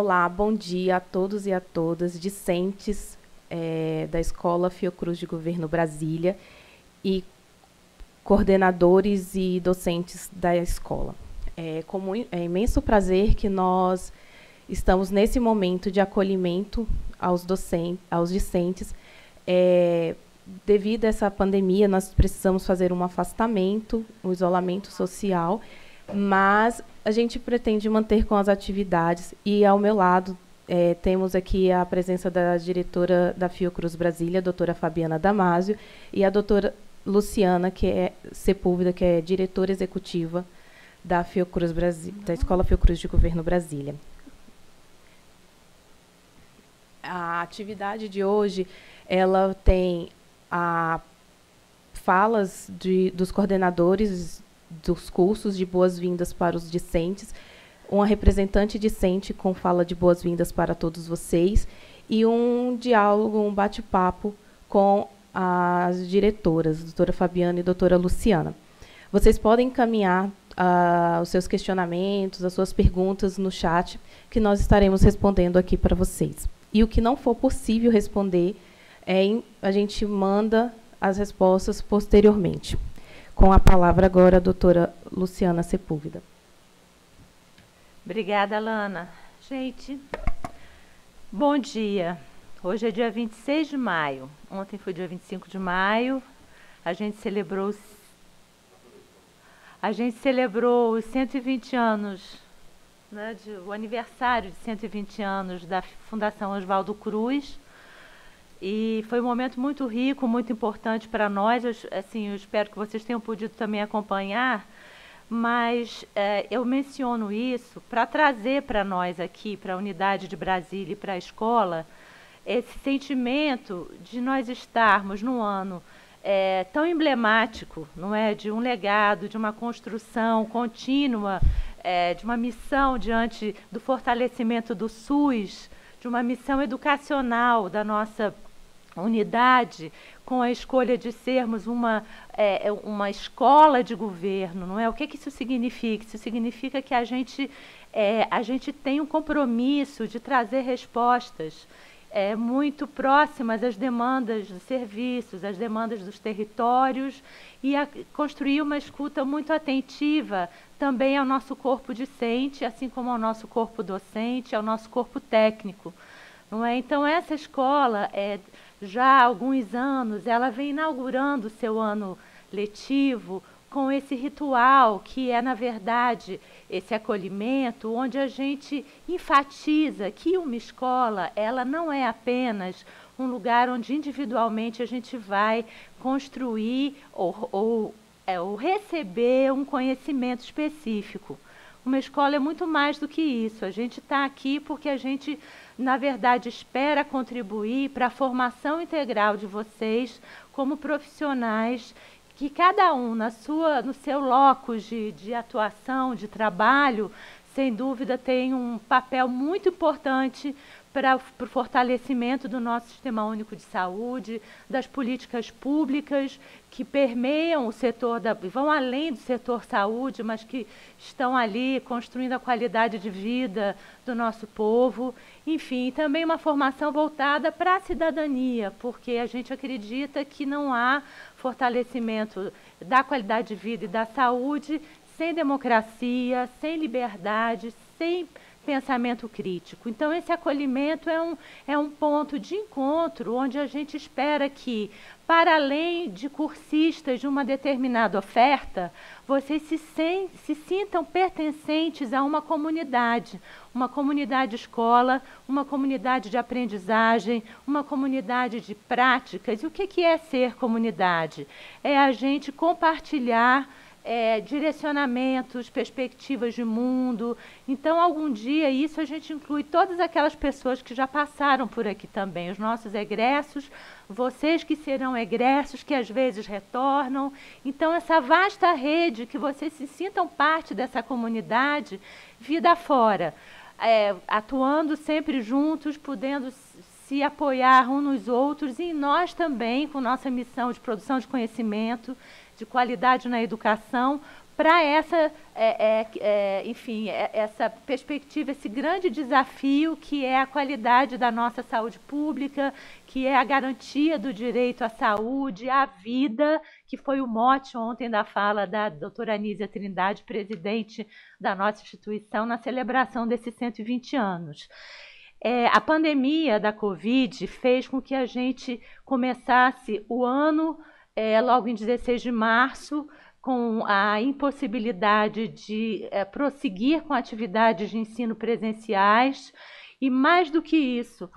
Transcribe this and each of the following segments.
Olá, bom dia a todos e a todas, discentes é, da Escola Fiocruz de Governo Brasília e coordenadores e docentes da escola. É com é imenso prazer que nós estamos nesse momento de acolhimento aos, docentes, aos discentes. É, devido a essa pandemia, nós precisamos fazer um afastamento, um isolamento social, mas a gente pretende manter com as atividades e ao meu lado é, temos aqui a presença da diretora da Fiocruz Brasília, a doutora Fabiana Damasio, e a doutora Luciana, que é Sepúlveda, que é diretora executiva da Fiocruz Brasília, da Escola Fiocruz de Governo Brasília. A atividade de hoje, ela tem a falas de, dos coordenadores dos cursos de boas-vindas para os discentes, uma representante discente com fala de boas-vindas para todos vocês e um diálogo, um bate-papo com as diretoras, doutora Fabiana e doutora Luciana. Vocês podem encaminhar uh, os seus questionamentos, as suas perguntas no chat, que nós estaremos respondendo aqui para vocês. E o que não for possível responder, é, a gente manda as respostas posteriormente. Com a palavra agora a doutora Luciana Sepúlveda. Obrigada, Lana. Gente, bom dia. Hoje é dia 26 de maio. Ontem foi dia 25 de maio. A gente celebrou a gente celebrou os 120 anos, né, de, o aniversário de 120 anos da Fundação Oswaldo Cruz. E foi um momento muito rico, muito importante para nós. Eu, assim, eu espero que vocês tenham podido também acompanhar, mas é, eu menciono isso para trazer para nós aqui, para a unidade de Brasília e para a escola, esse sentimento de nós estarmos num ano é, tão emblemático, não é, de um legado, de uma construção contínua, é, de uma missão diante do fortalecimento do SUS, de uma missão educacional da nossa unidade com a escolha de sermos uma, é, é, uma escola de governo, não é? O que, que isso significa? Isso significa que a gente, é, a gente tem um compromisso de trazer respostas é, muito próximas às demandas dos serviços, às demandas dos territórios e a, construir uma escuta muito atentiva também ao nosso corpo discente, assim como ao nosso corpo docente, ao nosso corpo técnico, não é? Então essa escola é já há alguns anos, ela vem inaugurando seu ano letivo com esse ritual que é, na verdade, esse acolhimento, onde a gente enfatiza que uma escola, ela não é apenas um lugar onde individualmente a gente vai construir ou, ou, é, ou receber um conhecimento específico. Uma escola é muito mais do que isso. A gente está aqui porque a gente na verdade, espera contribuir para a formação integral de vocês como profissionais que cada um na sua, no seu locus de, de atuação, de trabalho, sem dúvida tem um papel muito importante para o fortalecimento do nosso sistema único de saúde, das políticas públicas que permeiam o setor, da, vão além do setor saúde, mas que estão ali construindo a qualidade de vida do nosso povo. Enfim, também uma formação voltada para a cidadania, porque a gente acredita que não há fortalecimento da qualidade de vida e da saúde sem democracia, sem liberdade, sem pensamento crítico. Então, esse acolhimento é um, é um ponto de encontro onde a gente espera que, para além de cursistas de uma determinada oferta, vocês se, se sintam pertencentes a uma comunidade, uma comunidade escola, uma comunidade de aprendizagem, uma comunidade de práticas. E o que, que é ser comunidade? É a gente compartilhar é, direcionamentos, perspectivas de mundo. Então, algum dia, isso a gente inclui todas aquelas pessoas que já passaram por aqui também, os nossos egressos, vocês que serão egressos, que às vezes retornam. Então, essa vasta rede, que vocês se sintam parte dessa comunidade, vida fora, é, atuando sempre juntos, podendo se apoiar uns nos outros e nós também, com nossa missão de produção de conhecimento, de qualidade na educação para essa, é, é, é enfim, é, essa perspectiva, esse grande desafio que é a qualidade da nossa saúde pública, que é a garantia do direito à saúde, à vida, que foi o mote ontem da fala da doutora Anísia Trindade, presidente da nossa instituição, na celebração desses 120 anos. É, a pandemia da Covid fez com que a gente começasse o ano é, logo em 16 de março, com a impossibilidade de é, prosseguir com atividades de ensino presenciais e, mais do que isso,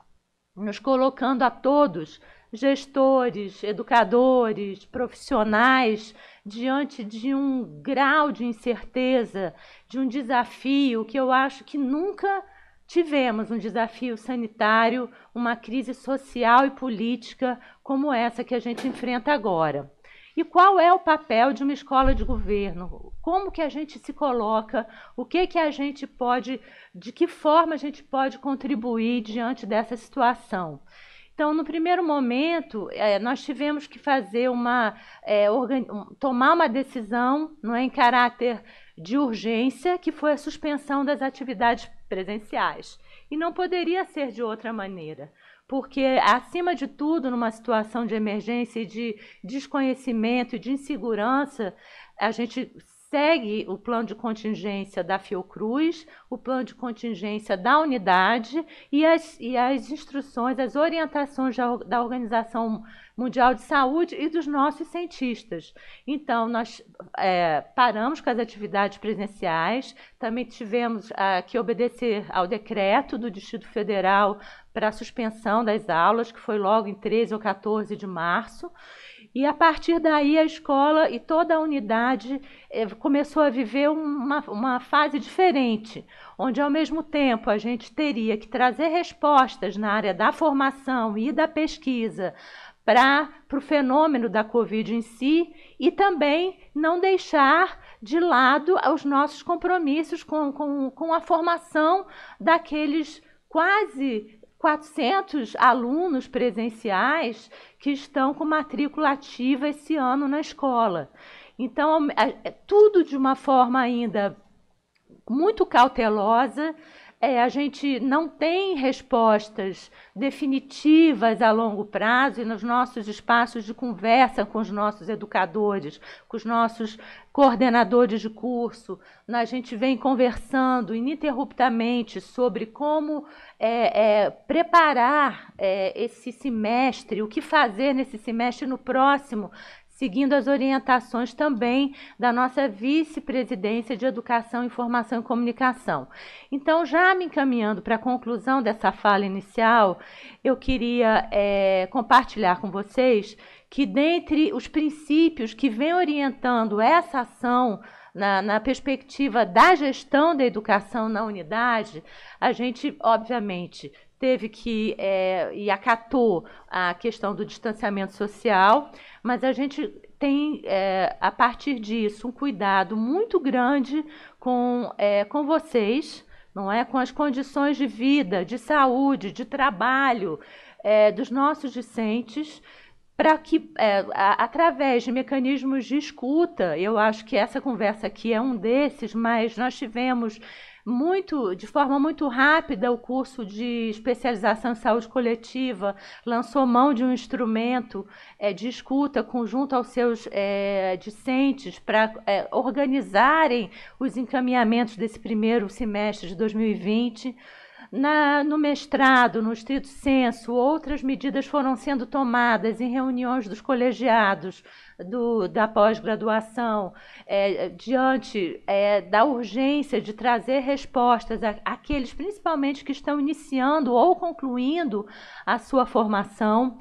nos colocando a todos, gestores, educadores, profissionais, diante de um grau de incerteza, de um desafio que eu acho que nunca tivemos um desafio sanitário, uma crise social e política, como essa que a gente enfrenta agora. E qual é o papel de uma escola de governo? Como que a gente se coloca? O que que a gente pode, de que forma a gente pode contribuir diante dessa situação? Então, no primeiro momento, é, nós tivemos que fazer uma é, tomar uma decisão, não é, em caráter de urgência, que foi a suspensão das atividades presenciais. E não poderia ser de outra maneira porque, acima de tudo, numa situação de emergência e de desconhecimento e de insegurança, a gente segue o plano de contingência da Fiocruz, o plano de contingência da unidade e as, e as instruções, as orientações da, da Organização Mundial de Saúde e dos nossos cientistas. Então, nós é, paramos com as atividades presenciais, também tivemos é, que obedecer ao decreto do Distrito Federal para a suspensão das aulas, que foi logo em 13 ou 14 de março. E a partir daí a escola e toda a unidade eh, começou a viver uma, uma fase diferente, onde ao mesmo tempo a gente teria que trazer respostas na área da formação e da pesquisa para o fenômeno da Covid em si e também não deixar de lado os nossos compromissos com, com, com a formação daqueles quase 400 alunos presenciais que estão com matrícula ativa esse ano na escola. Então, é, é, tudo de uma forma ainda muito cautelosa, é, a gente não tem respostas definitivas a longo prazo e nos nossos espaços de conversa com os nossos educadores, com os nossos coordenadores de curso, né, a gente vem conversando ininterruptamente sobre como é, é, preparar é, esse semestre, o que fazer nesse semestre no próximo, seguindo as orientações também da nossa vice-presidência de Educação, Informação e Comunicação. Então, já me encaminhando para a conclusão dessa fala inicial, eu queria é, compartilhar com vocês que, dentre os princípios que vem orientando essa ação, na, na, perspectiva da gestão da educação na unidade, a gente, obviamente, teve que é, e acatou a questão do distanciamento social, mas a gente tem, é, a partir disso, um cuidado muito grande com, é, com vocês, não é? Com as condições de vida, de saúde, de trabalho é, dos nossos discentes para que, é, a, através de mecanismos de escuta, eu acho que essa conversa aqui é um desses, mas nós tivemos muito, de forma muito rápida, o curso de especialização em saúde coletiva lançou mão de um instrumento é, de escuta conjunto aos seus é, discentes para é, eh, organizarem os encaminhamentos desse primeiro semestre de 2020. Na, no mestrado, no estrito senso, outras medidas foram sendo tomadas em reuniões dos colegiados do, da pós-graduação, é, diante é, da urgência de trazer respostas àqueles, principalmente, que estão iniciando ou concluindo a sua formação.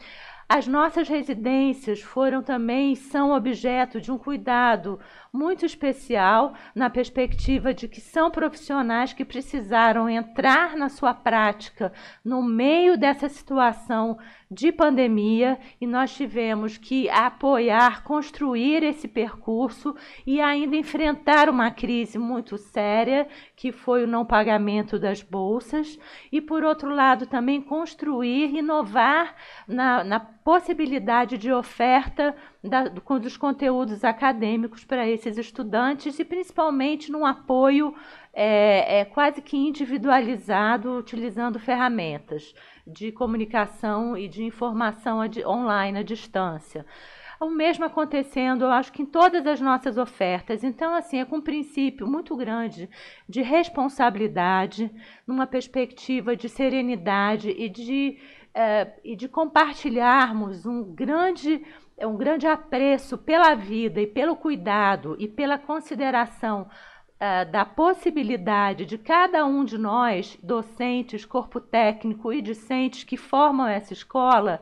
As nossas residências foram também, são objeto de um cuidado muito especial na perspectiva de que são profissionais que precisaram entrar na sua prática no meio dessa situação de pandemia e nós tivemos que apoiar, construir esse percurso e ainda enfrentar uma crise muito séria, que foi o não pagamento das bolsas, e por outro lado também construir, inovar na, na possibilidade de oferta da, dos conteúdos acadêmicos para esses estudantes e principalmente num apoio é, é, quase que individualizado, utilizando ferramentas de comunicação e de informação online à distância o mesmo acontecendo, eu acho que em todas as nossas ofertas. Então, assim, é com um princípio muito grande de responsabilidade, numa perspectiva de serenidade e de, é, e de compartilharmos um grande é um grande apreço pela vida e pelo cuidado e pela consideração uh, da possibilidade de cada um de nós, docentes, corpo técnico e discentes que formam essa escola,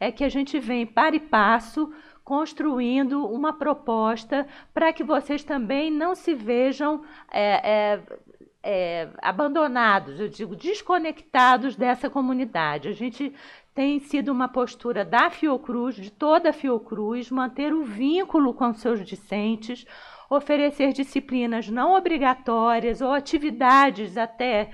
é que a gente vem para e passo construindo uma proposta para que vocês também não se vejam é, é, é, abandonados, eu digo desconectados dessa comunidade. A gente tem sido uma postura da Fiocruz, de toda a Fiocruz, manter o vínculo com seus discentes, oferecer disciplinas não obrigatórias ou atividades até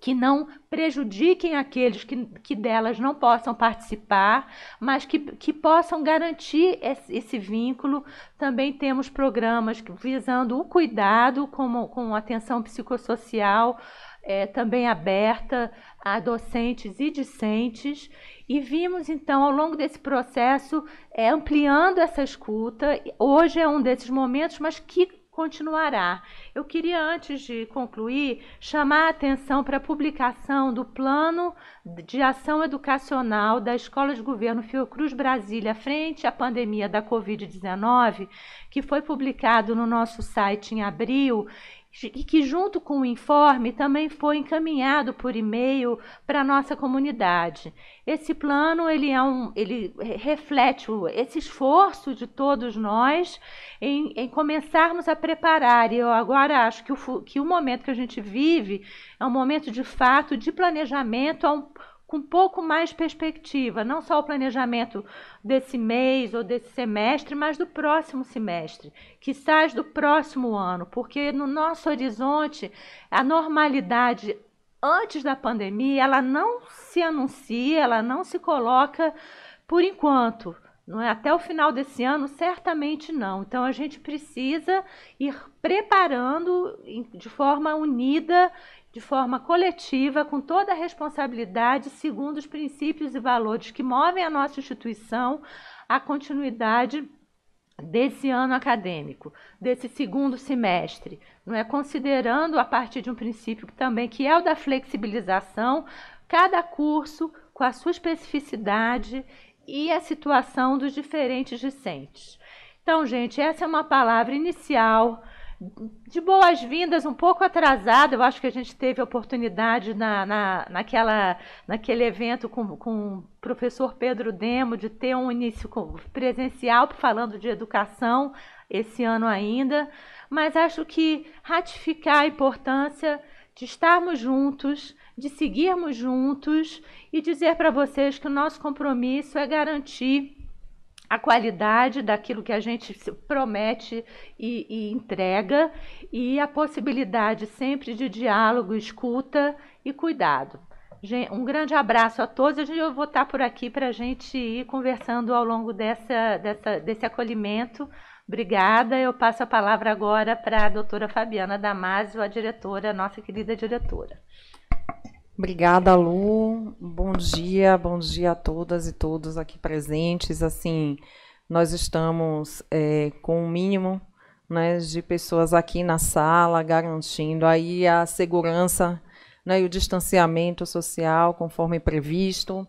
que não prejudiquem aqueles que, que delas não possam participar, mas que, que possam garantir esse, esse vínculo. Também temos programas visando o cuidado como, com atenção psicossocial é, também aberta a docentes e discentes. E vimos, então, ao longo desse processo, é, ampliando essa escuta. Hoje é um desses momentos, mas que continuará. Eu queria, antes de concluir, chamar a atenção para a publicação do Plano de Ação Educacional da Escola de Governo Fiocruz Brasília frente à pandemia da Covid-19, que foi publicado no nosso site em abril e que, junto com o informe, também foi encaminhado por e-mail para a nossa comunidade. Esse plano ele, é um, ele reflete esse esforço de todos nós em, em começarmos a preparar. E eu agora acho que o, que o momento que a gente vive é um momento de fato de planejamento. um, com um pouco mais perspectiva, não só o planejamento desse mês ou desse semestre, mas do próximo semestre, que sai do próximo ano, porque no nosso horizonte a normalidade antes da pandemia, ela não se anuncia, ela não se coloca por enquanto. Não é? Até o final desse ano, certamente não. Então, a gente precisa ir preparando de forma unida de forma coletiva, com toda a responsabilidade, segundo os princípios e valores que movem a nossa instituição, a continuidade desse ano acadêmico, desse segundo semestre, não é considerando a partir de um princípio que também que é o da flexibilização, cada curso com a sua especificidade e a situação dos diferentes discentes. Então, gente, essa é uma palavra inicial de boas-vindas, um pouco atrasado. Eu acho que a gente teve oportunidade na, na, naquela, naquele evento com, com o professor Pedro Demo de ter um início presencial falando de educação esse ano ainda. Mas acho que ratificar a importância de estarmos juntos, de seguirmos juntos e dizer para vocês que o nosso compromisso é garantir a qualidade daquilo que a gente promete e, e, entrega e a possibilidade sempre de diálogo, escuta e cuidado. Um grande abraço a todos e eu vou estar por aqui para a gente ir conversando ao longo dessa, dessa, desse acolhimento. Obrigada. Eu passo a palavra agora para a doutora Fabiana Damasio, a diretora, nossa querida diretora. Obrigada, Lu. Bom dia, bom dia a todas e todos aqui presentes. Assim, nós estamos é, com o um mínimo né, de pessoas aqui na sala, garantindo aí a segurança né, e o distanciamento social conforme previsto.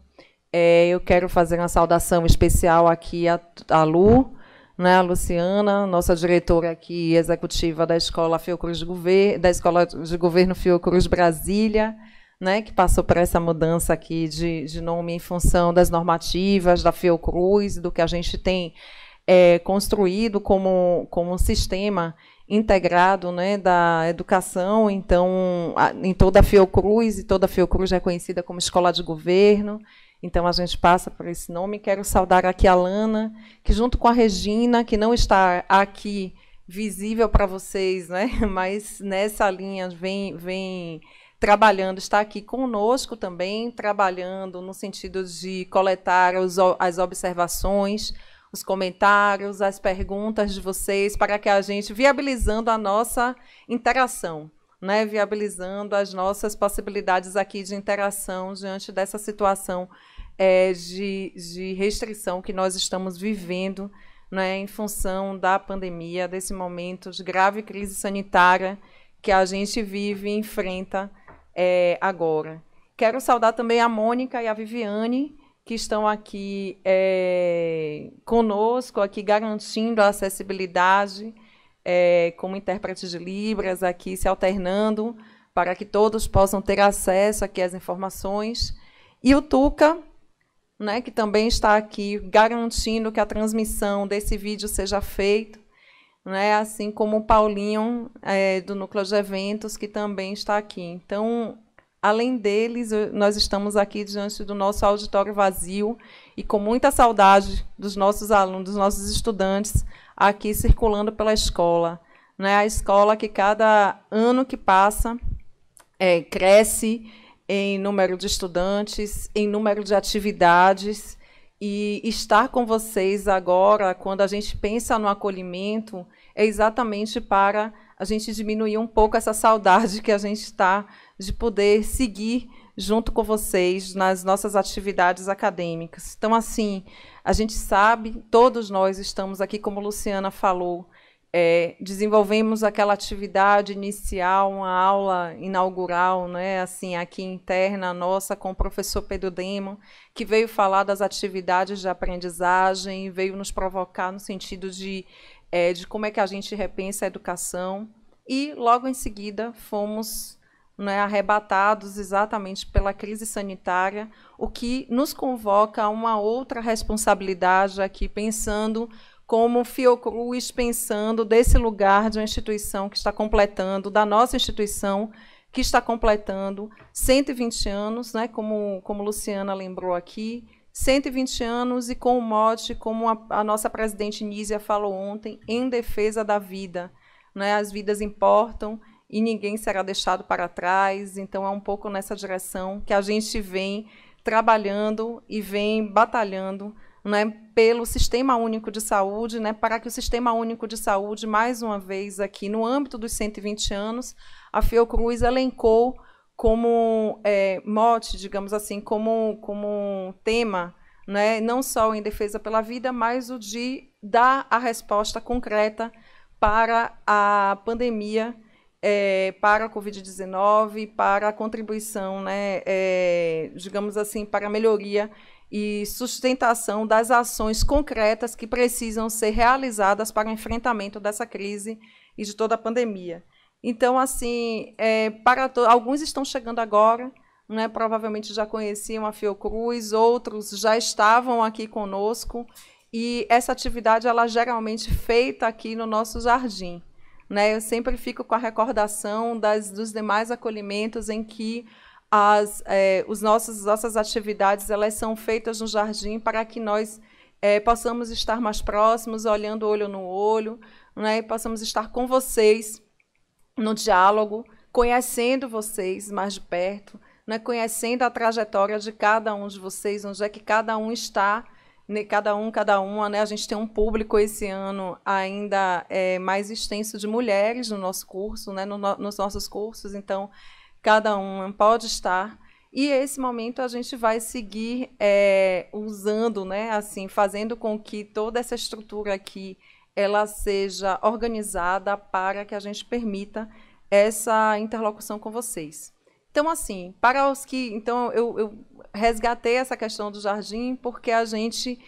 É, eu quero fazer uma saudação especial aqui à, à Lu, né, a Luciana, nossa diretora aqui executiva da Escola Fiocruz de Governo, da Escola de Governo Fiocruz Brasília né, que passou por essa mudança aqui de, de nome em função das normativas da Fiocruz, do que a gente tem é, construído como, como um sistema integrado né, da educação, então, a, em toda a Fiocruz, e toda a Fiocruz é conhecida como escola de governo, então a gente passa por esse nome. Quero saudar aqui a Lana, que junto com a Regina, que não está aqui visível para vocês, né, mas nessa linha vem, vem trabalhando, está aqui conosco também, trabalhando no sentido de coletar os, as observações, os comentários, as perguntas de vocês, para que a gente, viabilizando a nossa interação, né, viabilizando as nossas possibilidades aqui de interação diante dessa situação é, de, de restrição que nós estamos vivendo né, em função da pandemia, desse momento de grave crise sanitária que a gente vive e enfrenta é, agora. Quero saudar também a Mônica e a Viviane, que estão aqui é, conosco, aqui garantindo a acessibilidade é, como intérpretes de Libras, aqui se alternando para que todos possam ter acesso aqui às informações. E o Tuca, né, que também está aqui garantindo que a transmissão desse vídeo seja feita né? assim como o Paulinho é, do Núcleo de Eventos, que também está aqui. Então, além deles, nós estamos aqui diante do nosso auditório vazio e com muita saudade dos nossos alunos, dos nossos estudantes aqui circulando pela escola. Né? A escola que cada ano que passa é, cresce em número de estudantes, em número de atividades. E estar com vocês agora, quando a gente pensa no acolhimento, é exatamente para a gente diminuir um pouco essa saudade que a gente está de poder seguir junto com vocês nas nossas atividades acadêmicas. Então, assim, a gente sabe, todos nós estamos aqui, como a Luciana falou, é, desenvolvemos aquela atividade inicial, uma aula inaugural, né, assim, aqui interna nossa, com o professor Pedro Demo, que veio falar das atividades de aprendizagem, veio nos provocar no sentido de é, de como é que a gente repensa a educação. E logo em seguida fomos né, arrebatados exatamente pela crise sanitária, o que nos convoca a uma outra responsabilidade aqui, pensando como Fiocruz, pensando desse lugar de uma instituição que está completando, da nossa instituição que está completando 120 anos, né, como, como Luciana lembrou aqui, 120 anos e com o mote, como a, a nossa presidente Nízia falou ontem, em defesa da vida. Né? As vidas importam e ninguém será deixado para trás. Então é um pouco nessa direção que a gente vem trabalhando e vem batalhando né, pelo Sistema Único de Saúde, né, para que o Sistema Único de Saúde, mais uma vez aqui no âmbito dos 120 anos, a Fiocruz elencou como é, mote, digamos assim, como, como tema, né? não só em defesa pela vida, mas o de dar a resposta concreta para a pandemia, é, para a Covid-19, para a contribuição, né? é, digamos assim, para a melhoria e sustentação das ações concretas que precisam ser realizadas para o enfrentamento dessa crise e de toda a pandemia. Então, assim, é, para alguns estão chegando agora, né? provavelmente já conheciam a Fiocruz, outros já estavam aqui conosco. E essa atividade, ela é geralmente feita aqui no nosso jardim. Né? Eu sempre fico com a recordação das, dos demais acolhimentos em que as, é, os nossos, nossas atividades elas são feitas no jardim para que nós é, possamos estar mais próximos, olhando olho no olho, né? e possamos estar com vocês no diálogo, conhecendo vocês mais de perto, né, conhecendo a trajetória de cada um de vocês, onde é que cada um está, né, cada um, cada uma. Né, a gente tem um público esse ano ainda é, mais extenso de mulheres no nosso curso, né, no, nos nossos cursos, então cada um pode estar. E esse momento a gente vai seguir é, usando, né, assim, fazendo com que toda essa estrutura aqui ela seja organizada para que a gente permita essa interlocução com vocês. Então, assim, para os que. Então, eu, eu resgatei essa questão do jardim, porque a gente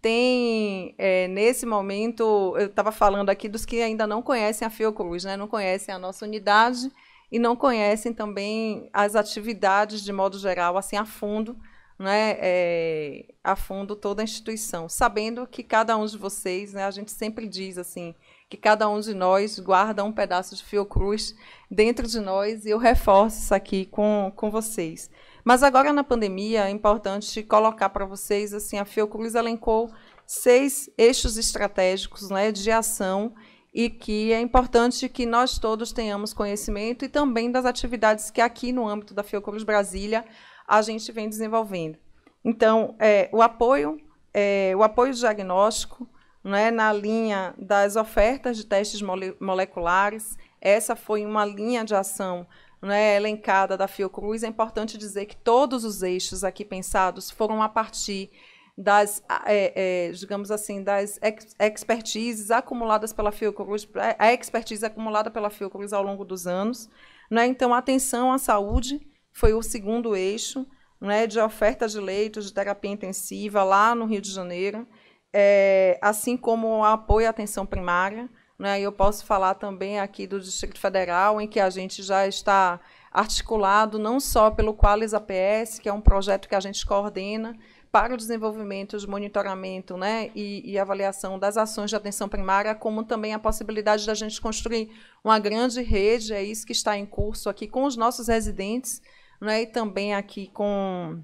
tem, é, nesse momento, eu estava falando aqui dos que ainda não conhecem a Fiocruz, né? não conhecem a nossa unidade e não conhecem também as atividades, de modo geral, assim, a fundo né, é, a fundo toda a instituição, sabendo que cada um de vocês, né, a gente sempre diz assim, que cada um de nós guarda um pedaço de Fiocruz dentro de nós e eu reforço isso aqui com, com vocês. Mas agora na pandemia é importante colocar para vocês assim, a Fiocruz elencou seis eixos estratégicos né, de ação e que é importante que nós todos tenhamos conhecimento e também das atividades que aqui no âmbito da Fiocruz Brasília a gente vem desenvolvendo. Então, é, o apoio, é, o apoio diagnóstico, né, na linha das ofertas de testes moleculares, essa foi uma linha de ação né, elencada da Fiocruz. É importante dizer que todos os eixos aqui pensados foram a partir das, é, é, digamos assim, das ex expertises acumuladas pela Fiocruz, é, a expertise acumulada pela Fiocruz ao longo dos anos. Né? Então, atenção à saúde, foi o segundo eixo né, de oferta de leitos de terapia intensiva lá no Rio de Janeiro, é, assim como apoio à atenção primária. Né, eu posso falar também aqui do Distrito Federal, em que a gente já está articulado não só pelo Qualis APS, que é um projeto que a gente coordena para o desenvolvimento de monitoramento né, e, e, avaliação das ações de atenção primária, como também a possibilidade da gente construir uma grande rede, é isso que está em curso aqui com os nossos residentes, né? E também aqui com,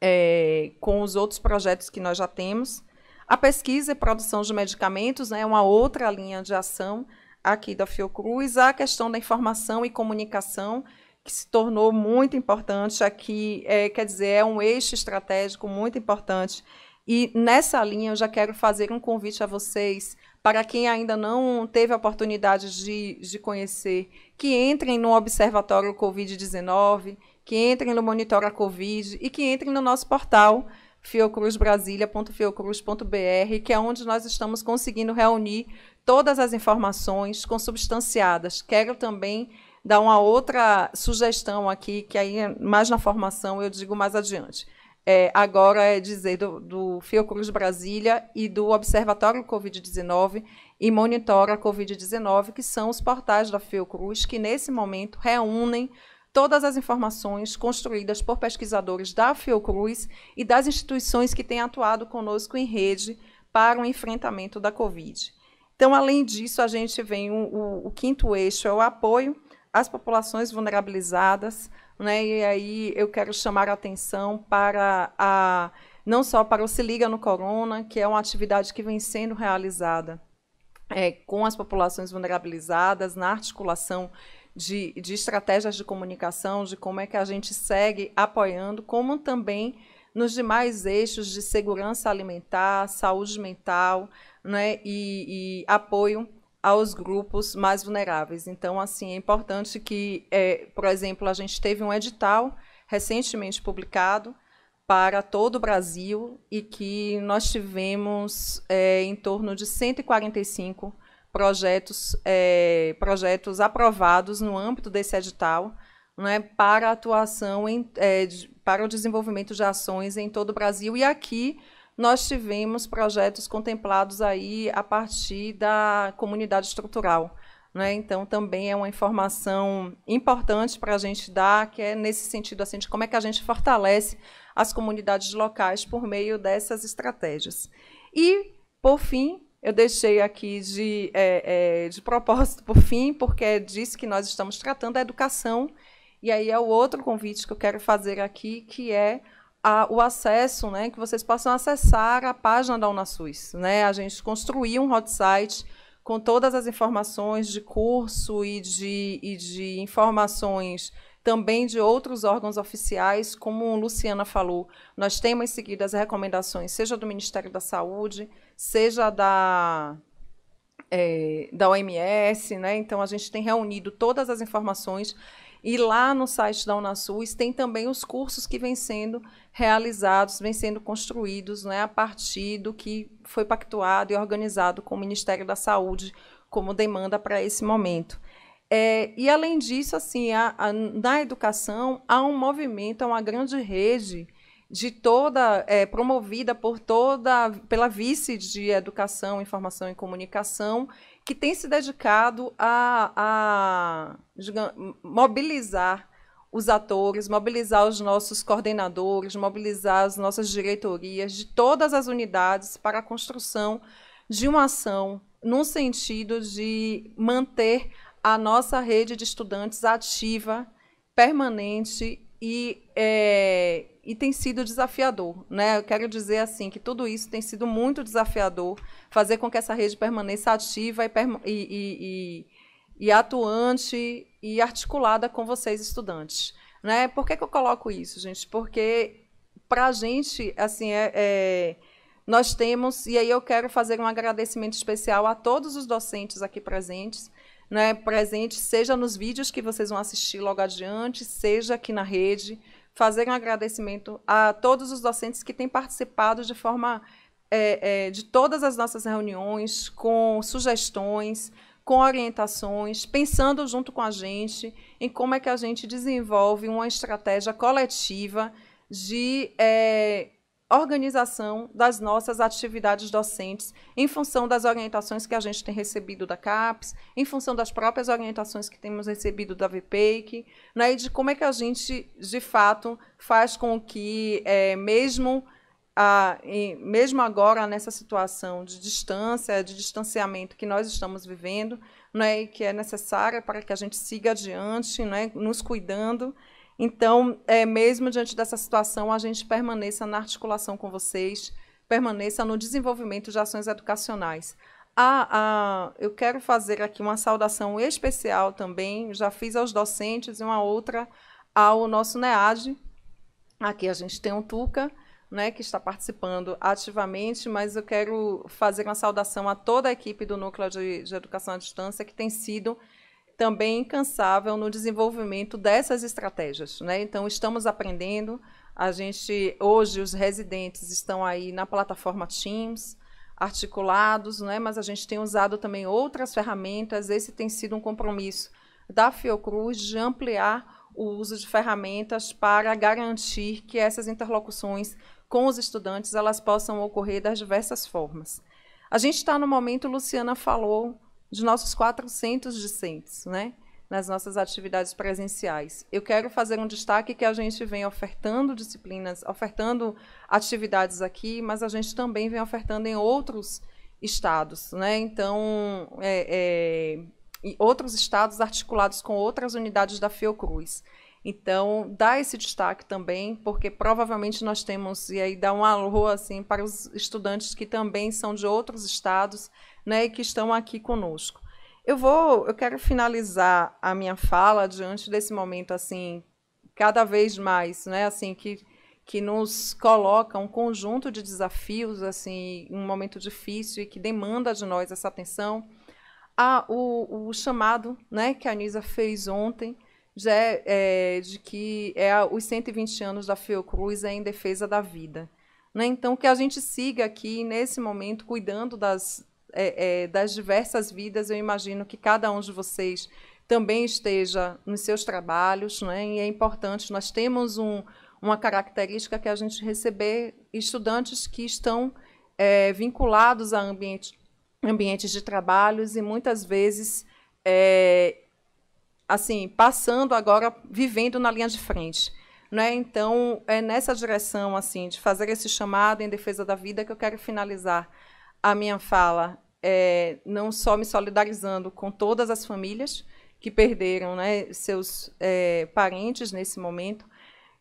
é, com os outros projetos que nós já temos. A pesquisa e produção de medicamentos né, é uma outra linha de ação aqui da Fiocruz. A questão da informação e comunicação, que se tornou muito importante aqui, é, quer dizer, é um eixo estratégico muito importante. E nessa linha eu já quero fazer um convite a vocês para quem ainda não teve a oportunidade de, de conhecer, que entrem no Observatório Covid-19, que entrem no Monitora Covid e que entrem no nosso portal fiocruzbrasilia.fiocruz.br, que é onde nós estamos conseguindo reunir todas as informações consubstanciadas. Quero também dar uma outra sugestão aqui, que aí mais na formação eu digo mais adiante é, agora é dizer do, do Fiocruz Brasília e do Observatório Covid-19 e Monitora Covid-19, que são os portais da Fiocruz, que nesse momento reúnem todas as informações construídas por pesquisadores da Fiocruz e das instituições que têm atuado conosco em rede para o enfrentamento da Covid. Então, além disso, a gente vem o, o, o quinto eixo é o apoio às populações vulnerabilizadas, né? E aí eu quero chamar a atenção para a não só para o Se Liga no Corona, que é uma atividade que vem sendo realizada é, com as populações vulnerabilizadas, na articulação de, de estratégias de comunicação, de como é que a gente segue apoiando, como também nos demais eixos de segurança alimentar, saúde mental né, e, e apoio aos grupos mais vulneráveis. Então, assim, é importante que, é, por exemplo, a gente teve um edital recentemente publicado para todo o Brasil e que nós tivemos é, em torno de 145 projetos, é, projetos aprovados no âmbito desse edital né, para atuação em, é, de, para o desenvolvimento de ações em todo o Brasil. E aqui nós tivemos projetos contemplados aí a partir da comunidade estrutural. Né? Então, também é uma informação importante para a gente dar, que é nesse sentido assim, de como é que a gente fortalece as comunidades locais por meio dessas estratégias. E, por fim, eu deixei aqui de, é, é, de propósito, por fim, porque é disso que nós estamos tratando, a educação. E aí é o outro convite que eu quero fazer aqui, que é a, o acesso, né, que vocês possam acessar a página da Unasus. Né? A gente construiu um hot site com todas as informações de curso e de, e de informações também de outros órgãos oficiais, como Luciana falou. Nós temos seguido as recomendações, seja do Ministério da Saúde, seja da, é, da OMS, né? Então, a gente tem reunido todas as informações e lá no site da Unasus tem também os cursos que vêm sendo realizados, vêm sendo construídos né, a partir do que foi pactuado e organizado com o Ministério da Saúde como demanda para esse momento. É, e além disso, assim, a, a, na educação há um movimento, há uma grande rede de toda é, promovida por toda pela vice de educação, informação e comunicação que tem se dedicado a, a digamos, mobilizar os atores, mobilizar os nossos coordenadores, mobilizar as nossas diretorias de todas as unidades para a construção de uma ação num sentido de manter a nossa rede de estudantes ativa, permanente e é, e tem sido desafiador, né? Eu quero dizer assim que tudo isso tem sido muito desafiador, fazer com que essa rede permaneça ativa e, e, e, e atuante e articulada com vocês estudantes, né? Por que, que eu coloco isso, gente? Porque para a gente, assim, é, é, nós temos e aí eu quero fazer um agradecimento especial a todos os docentes aqui presentes, né, presente, seja nos vídeos que vocês vão assistir logo adiante, seja aqui na rede, fazer um agradecimento a todos os docentes que têm participado de forma é, é, de todas as nossas reuniões, com sugestões, com orientações, pensando junto com a gente em como é que a gente desenvolve uma estratégia coletiva de é, organização das nossas atividades docentes em função das orientações que a gente tem recebido da CAPES, em função das próprias orientações que temos recebido da VPEIC, né, e de como é que a gente, de fato, faz com que, é, mesmo, a, mesmo agora nessa situação de distância, de distanciamento que nós estamos vivendo, né, e que é necessária para que a gente siga adiante, né, nos cuidando, então, é, mesmo diante dessa situação, a gente permaneça na articulação com vocês, permaneça no desenvolvimento de ações educacionais. Ah, ah, eu quero fazer aqui uma saudação especial também, já fiz aos docentes e uma outra ao nosso NEAD. Aqui a gente tem o Tuca, né, que está participando ativamente, mas eu quero fazer uma saudação a toda a equipe do Núcleo de, de Educação à Distância, que tem sido também incansável no desenvolvimento dessas estratégias. Né? Então, estamos aprendendo. A gente, hoje, os residentes estão aí na plataforma Teams, articulados, né? mas a gente tem usado também outras ferramentas. Esse tem sido um compromisso da Fiocruz de ampliar o uso de ferramentas para garantir que essas interlocuções com os estudantes elas possam ocorrer das diversas formas. A gente está no momento, Luciana falou de nossos 400 discentes, né? nas nossas atividades presenciais. Eu quero fazer um destaque que a gente vem ofertando disciplinas, ofertando atividades aqui, mas a gente também vem ofertando em outros estados, né? Então, é, é, outros estados articulados com outras unidades da Fiocruz. Então, dá esse destaque também, porque provavelmente nós temos, e aí dá um alô assim, para os estudantes que também são de outros estados, né, que estão aqui conosco. Eu vou, eu quero finalizar a minha fala diante desse momento assim, cada vez mais, né, assim que que nos coloca um conjunto de desafios, assim, um momento difícil e que demanda de nós essa atenção. a ah, o, o, chamado né, que a Anisa fez ontem, de, é, é, de que é os 120 anos da Fiocruz é em defesa da vida. Né? Então, que a gente siga aqui, nesse momento, cuidando das, é, é, das diversas vidas, eu imagino que cada um de vocês também esteja nos seus trabalhos, né? e é importante, nós temos um, uma característica que a gente receber estudantes que estão é, vinculados a ambiente, ambientes de trabalhos e muitas vezes é, assim passando agora vivendo na linha de frente né então é nessa direção assim de fazer esse chamado em defesa da vida que eu quero finalizar a minha fala é, não só me solidarizando com todas as famílias que perderam né, seus é, parentes nesse momento,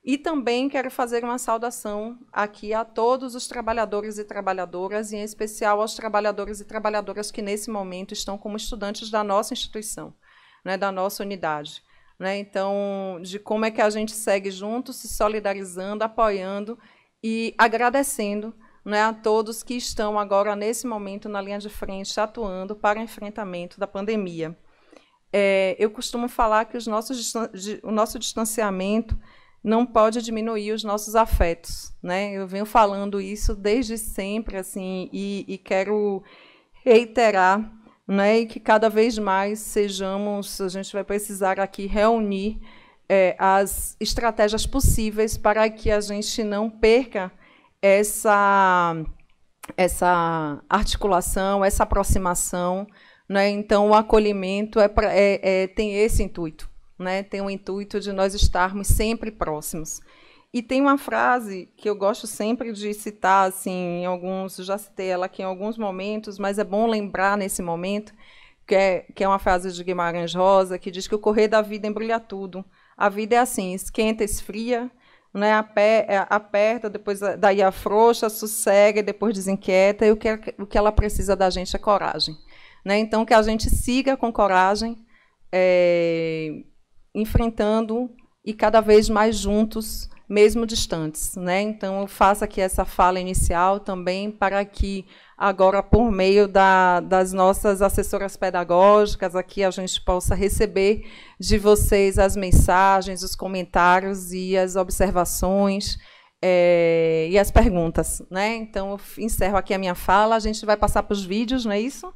e também quero fazer uma saudação aqui a todos os trabalhadores e trabalhadoras, e em especial aos trabalhadores e trabalhadoras que nesse momento estão como estudantes da nossa instituição, né, da nossa unidade. Né? Então, de como é que a gente segue junto, se solidarizando, apoiando e agradecendo né, a todos que estão agora, nesse momento, na linha de frente, atuando para enfrentamento da pandemia. É, eu costumo falar que nossos, o nosso distanciamento não pode diminuir os nossos afetos. Né? Eu venho falando isso desde sempre assim, e, e quero reiterar né, e que cada vez mais sejamos, a gente vai precisar aqui reunir é, as estratégias possíveis para que a gente não perca essa, essa articulação, essa aproximação. Né? Então, o acolhimento é, pra, é, é tem esse intuito, né? tem o intuito de nós estarmos sempre próximos. E tem uma frase que eu gosto sempre de citar, assim, em alguns, já citei ela aqui em alguns momentos, mas é bom lembrar nesse momento, que é, que é uma frase de Guimarães Rosa, que diz que o correr da vida embrulha tudo. A vida é assim, esquenta, esfria, né, é, aperta, depois eh, daí afrouxa, sossega, depois desinquieta, e o que, o que ela precisa da gente é coragem. Né? Então, que a gente siga com coragem, é, enfrentando e cada vez mais juntos, mesmo distantes. Né? Então, eu faço aqui essa fala inicial também para que agora por meio da, das nossas assessoras pedagógicas aqui a gente possa receber de vocês as mensagens, os comentários e as observações é, e as perguntas, né? Então eu encerro aqui a minha fala. A gente vai passar para os vídeos, não é isso?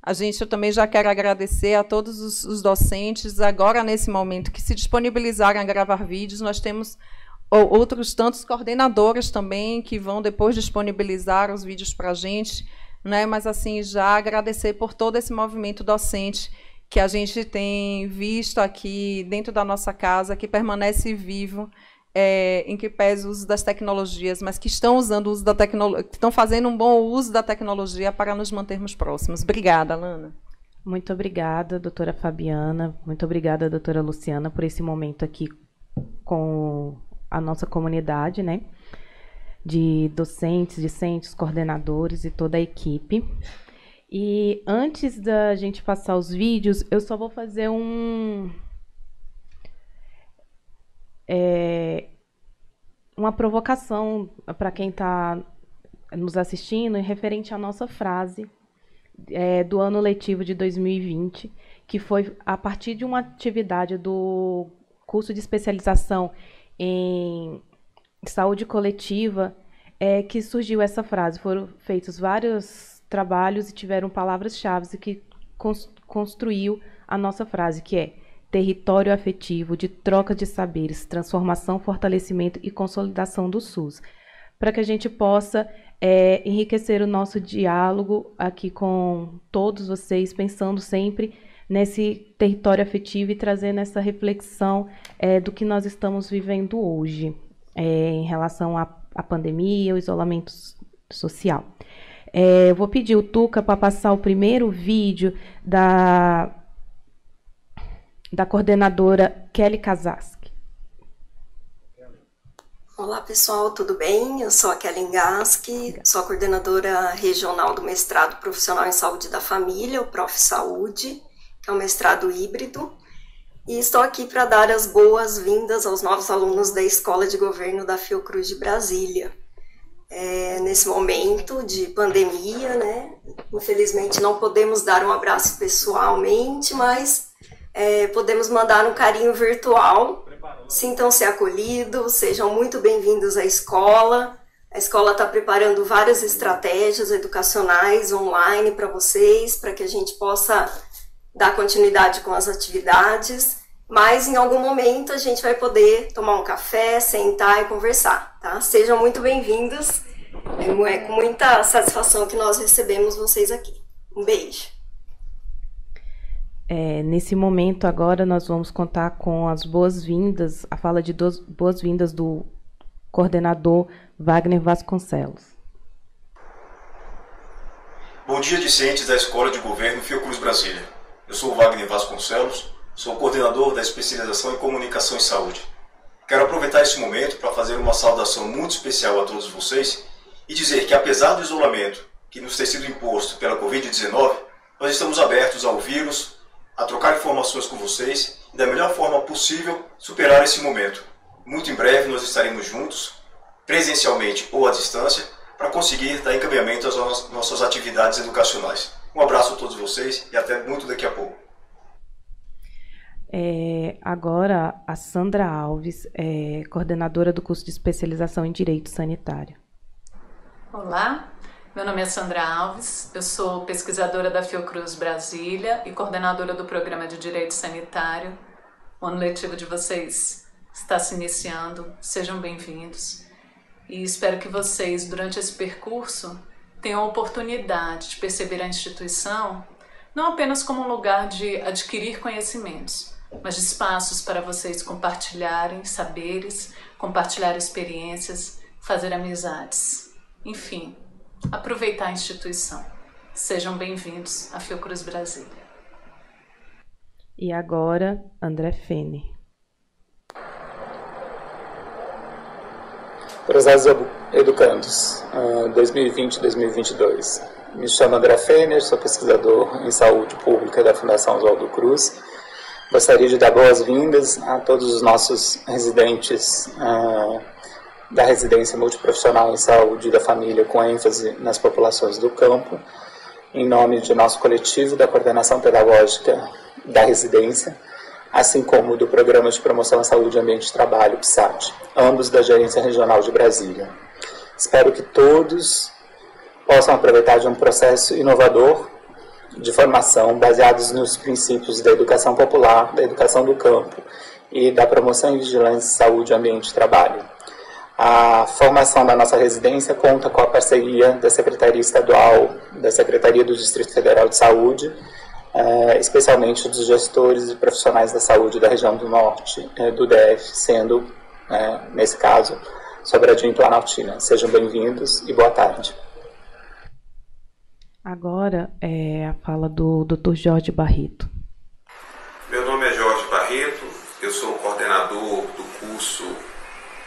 A gente, eu também já quero agradecer a todos os, os docentes agora nesse momento que se disponibilizaram a gravar vídeos. Nós temos ou outros tantos coordenadores também que vão depois disponibilizar os vídeos para a gente, né? Mas assim já agradecer por todo esse movimento docente que a gente tem visto aqui dentro da nossa casa, que permanece vivo, é, em que pese o uso das tecnologias, mas que estão usando o uso da tecnologia, estão fazendo um bom uso da tecnologia para nos mantermos próximos. Obrigada, Lana. Muito obrigada, doutora Fabiana. Muito obrigada, doutora Luciana, por esse momento aqui com a nossa comunidade, né? De docentes, discentes, coordenadores e toda a equipe. E antes da gente passar os vídeos, eu só vou fazer um. É, uma provocação para quem está nos assistindo em referente à nossa frase é, do ano letivo de 2020, que foi a partir de uma atividade do curso de especialização em saúde coletiva é que surgiu essa frase. Foram feitos vários trabalhos e tiveram palavras-chave que construiu a nossa frase, que é território afetivo de troca de saberes, transformação, fortalecimento e consolidação do SUS, para que a gente possa é, enriquecer o nosso diálogo aqui com todos vocês, pensando sempre nesse território afetivo e trazendo essa reflexão é, do que nós estamos vivendo hoje é, em relação à, à pandemia, ao isolamento social. É, eu vou pedir o Tuca para passar o primeiro vídeo da, da coordenadora Kelly Kazaski. Olá pessoal, tudo bem? Eu sou a Kelly Gaski, sou a coordenadora regional do mestrado profissional em saúde da família, o Prof Saúde é um mestrado híbrido, e estou aqui para dar as boas-vindas aos novos alunos da Escola de Governo da Fiocruz de Brasília. É, nesse momento de pandemia, né? Infelizmente não podemos dar um abraço pessoalmente, mas é, podemos mandar um carinho virtual. Sintam-se acolhidos, sejam muito bem-vindos à escola. A escola está preparando várias estratégias educacionais online para vocês, para que a gente possa dar continuidade com as atividades, mas em algum momento a gente vai poder tomar um café, sentar e conversar, tá? Sejam muito bem-vindos. É, é com muita satisfação que nós recebemos vocês aqui. Um beijo. É, nesse momento agora nós vamos contar com as boas-vindas, a fala de boas-vindas do coordenador Wagner Vasconcelos. Bom dia, discentes da Escola de Governo Fiocruz Brasília. Eu sou o Wagner Vasconcelos, sou coordenador da especialização em comunicação e saúde. Quero aproveitar este momento para fazer uma saudação muito especial a todos vocês e dizer que, apesar do isolamento que nos tem sido imposto pela Covid-19, nós estamos abertos ao vírus, a trocar informações com vocês e, da melhor forma possível, superar esse momento. Muito em breve nós estaremos juntos, presencialmente ou à distância, para conseguir dar encaminhamento às nossas atividades educacionais. Um abraço a todos vocês e até muito daqui a pouco. É, agora, a Sandra Alves, é, coordenadora do curso de especialização em Direito Sanitário. Olá, meu nome é Sandra Alves, eu sou pesquisadora da Fiocruz Brasília e coordenadora do programa de Direito Sanitário. O ano letivo de vocês está se iniciando, sejam bem-vindos e espero que vocês, durante esse percurso, tenham a oportunidade de perceber a instituição não apenas como um lugar de adquirir conhecimentos, mas de espaços para vocês compartilharem saberes, compartilhar experiências, fazer amizades. Enfim, aproveitar a instituição. Sejam bem-vindos à Fiocruz Brasília. E agora, André Fene. Prezados Educandos, 2020-2022. Ah, Me chamo André Fener, sou pesquisador em saúde pública da Fundação Oswaldo Cruz. Gostaria de dar boas-vindas a todos os nossos residentes ah, da residência multiprofissional em saúde da família, com ênfase nas populações do campo, em nome de nosso coletivo da coordenação pedagógica da residência assim como do Programa de Promoção à Saúde e Ambiente de Trabalho, PSAT, ambos da Gerência Regional de Brasília. Espero que todos possam aproveitar de um processo inovador de formação baseados nos princípios da educação popular, da educação do campo e da promoção e vigilância saúde, ambiente e trabalho. A formação da nossa residência conta com a parceria da Secretaria Estadual, da Secretaria do Distrito Federal de Saúde, é, especialmente dos gestores e profissionais da saúde da região do norte é, do DF, sendo, é, nesse caso, Sobradinho e Planaltina. Sejam bem-vindos e boa tarde. Agora é a fala do Dr. Jorge Barreto. Meu nome é Jorge Barreto, eu sou coordenador do curso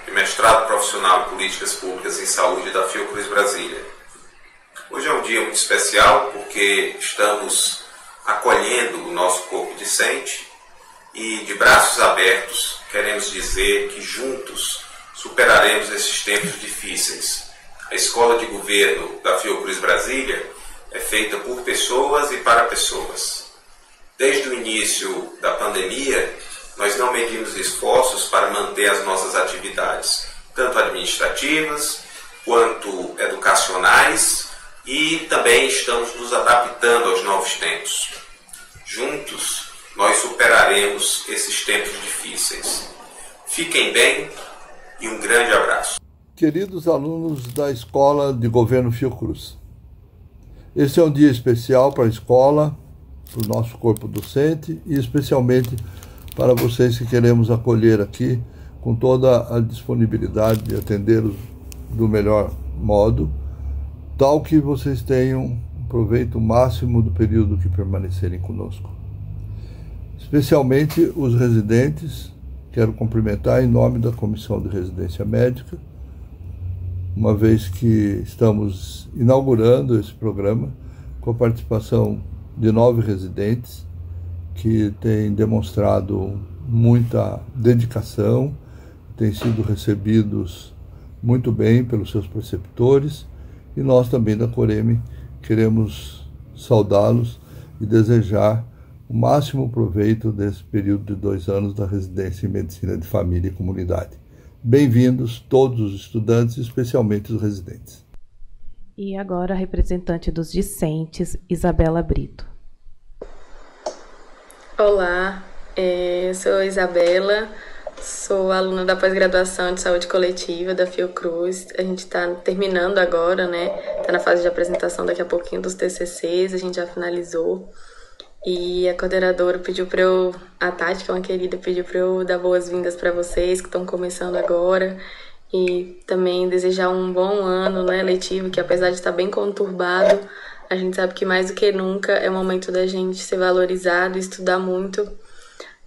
de mestrado profissional em políticas públicas em saúde da Fiocruz Brasília. Hoje é um dia muito especial porque estamos acolhendo o nosso corpo discente e de braços abertos queremos dizer que juntos superaremos esses tempos difíceis. A escola de governo da Fiocruz Brasília é feita por pessoas e para pessoas. Desde o início da pandemia, nós não medimos esforços para manter as nossas atividades, tanto administrativas quanto educacionais e também estamos nos adaptando aos novos tempos. Juntos, nós superaremos esses tempos difíceis. Fiquem bem e um grande abraço. Queridos alunos da Escola de Governo Fiocruz, esse é um dia especial para a escola, para o nosso corpo docente e especialmente para vocês que queremos acolher aqui com toda a disponibilidade de atendê-los do melhor modo tal que vocês tenham proveito máximo do período que permanecerem conosco. Especialmente os residentes, quero cumprimentar em nome da Comissão de Residência Médica, uma vez que estamos inaugurando esse programa com a participação de nove residentes que têm demonstrado muita dedicação, têm sido recebidos muito bem pelos seus preceptores e nós também da Coreme queremos saudá-los e desejar o máximo proveito desse período de dois anos da residência em medicina de família e comunidade. Bem-vindos todos os estudantes, especialmente os residentes. E agora a representante dos discentes, Isabela Brito. Olá, eu é, sou Isabela, Sou aluna da pós-graduação de saúde coletiva da Fiocruz. A gente está terminando agora, né? Está na fase de apresentação daqui a pouquinho dos TCCs, a gente já finalizou. E a coordenadora pediu para eu, a Tati, que é uma querida, pediu para eu dar boas-vindas para vocês que estão começando agora e também desejar um bom ano, né, letivo, que apesar de estar bem conturbado, a gente sabe que mais do que nunca é o momento da gente ser valorizado, estudar muito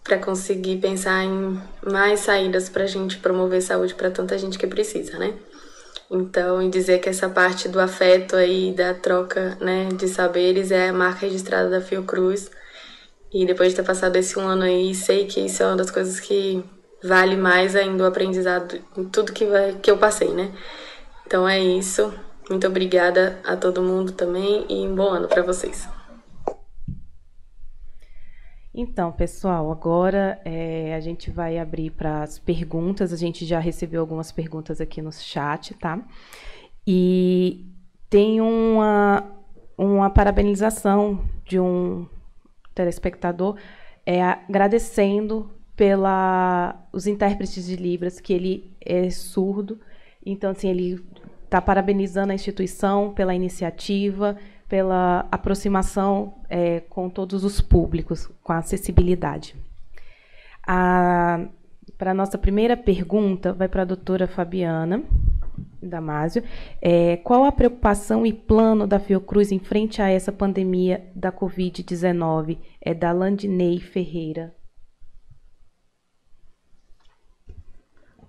para conseguir pensar em mais saídas para a gente promover saúde para tanta gente que precisa, né? Então, e dizer que essa parte do afeto aí, da troca né, de saberes, é a marca registrada da Fiocruz. E depois de ter passado esse um ano aí, sei que isso é uma das coisas que vale mais ainda o aprendizado em tudo que, vai, que eu passei, né? Então é isso. Muito obrigada a todo mundo também e um bom ano para vocês. Então, pessoal, agora é, a gente vai abrir para as perguntas. A gente já recebeu algumas perguntas aqui no chat, tá? E tem uma, uma parabenização de um telespectador é, agradecendo pela os intérpretes de Libras, que ele é surdo. Então, assim, ele está parabenizando a instituição pela iniciativa, pela aproximação é, com todos os públicos, com a acessibilidade. Para a nossa primeira pergunta, vai para a doutora Fabiana Damásio. É, qual a preocupação e plano da Fiocruz em frente a essa pandemia da Covid-19? É da Landinei Ferreira.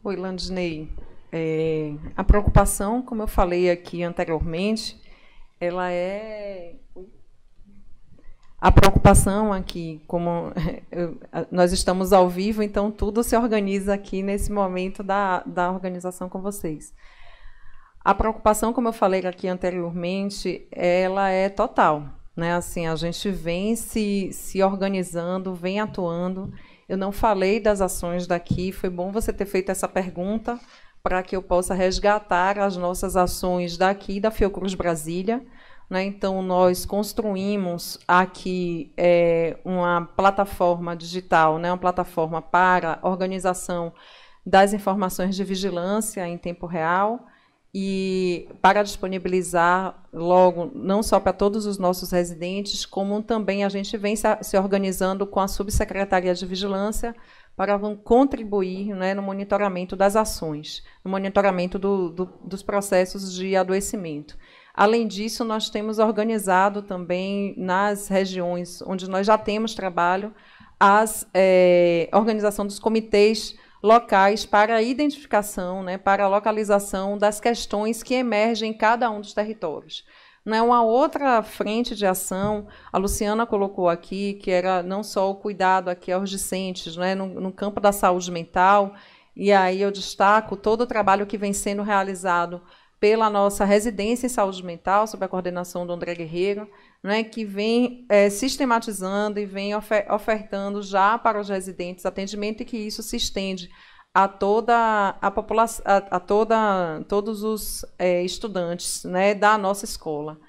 Oi, Landinei. É, a preocupação, como eu falei aqui anteriormente, ela é a preocupação aqui, como nós estamos ao vivo, então tudo se organiza aqui nesse momento da, da organização com vocês. A preocupação, como eu falei aqui anteriormente, ela é total. Né? Assim, a gente vem se, se organizando, vem atuando. Eu não falei das ações daqui, foi bom você ter feito essa pergunta, para que eu possa resgatar as nossas ações daqui da Fiocruz Brasília. Né? Então, nós construímos aqui é, uma plataforma digital, né? uma plataforma para organização das informações de vigilância em tempo real e para disponibilizar logo, não só para todos os nossos residentes, como também a gente vem se organizando com a Subsecretaria de Vigilância, para contribuir né, no monitoramento das ações, no monitoramento do, do, dos processos de adoecimento. Além disso, nós temos organizado também nas regiões onde nós já temos trabalho a é, eh, organização dos comitês locais para a identificação, né, para a localização das questões que emergem em cada um dos territórios né, uma outra frente de ação, a Luciana colocou aqui, que era não só o cuidado aqui aos discentes, né, no, no campo da saúde mental, e aí eu destaco todo o trabalho que vem sendo realizado pela nossa residência em saúde mental, sob a coordenação do André Guerreiro, né, que vem é, sistematizando e vem ofertando já para os residentes atendimento e que isso se estende a toda a população, a, a toda, todos os é, estudantes né, da nossa escola.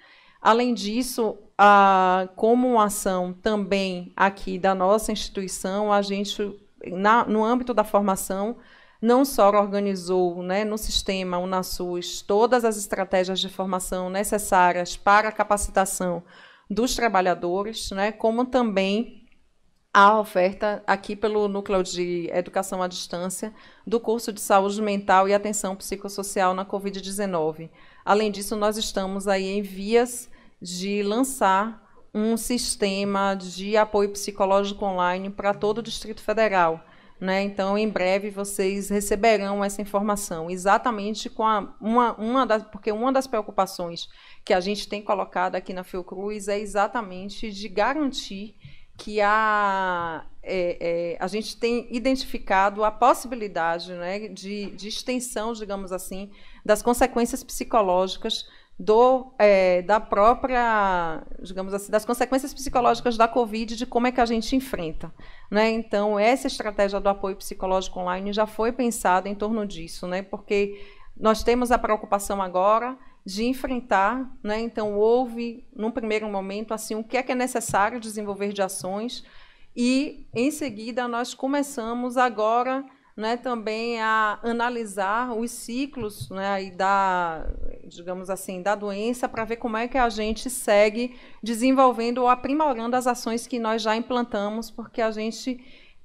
Além disso, a, como uma ação também aqui da nossa instituição, a gente, na, no âmbito da formação, não só organizou né, no sistema Unasus todas as estratégias de formação necessárias para a capacitação dos trabalhadores, né, como também a oferta aqui pelo Núcleo de Educação à Distância do curso de Saúde Mental e Atenção Psicossocial na Covid-19. Além disso, nós estamos aí em vias de lançar um sistema de apoio psicológico online para todo o Distrito Federal. Né? Então, em breve vocês receberão essa informação, exatamente com a, uma, uma das, porque uma das preocupações que a gente tem colocado aqui na Fiocruz é exatamente de garantir que a, é, é, a gente tem identificado a possibilidade né, de, de extensão, digamos assim, das consequências psicológicas do, é, da própria, digamos assim, das consequências psicológicas da Covid, de como é que a gente enfrenta. Né? Então, essa estratégia do apoio psicológico online já foi pensada em torno disso, né? porque nós temos a preocupação agora de enfrentar, né? Então houve num primeiro momento assim o que é que é necessário desenvolver de ações e em seguida nós começamos agora né, também a analisar os ciclos né, e da, digamos assim, da doença para ver como é que a gente segue desenvolvendo ou aprimorando as ações que nós já implantamos, porque a gente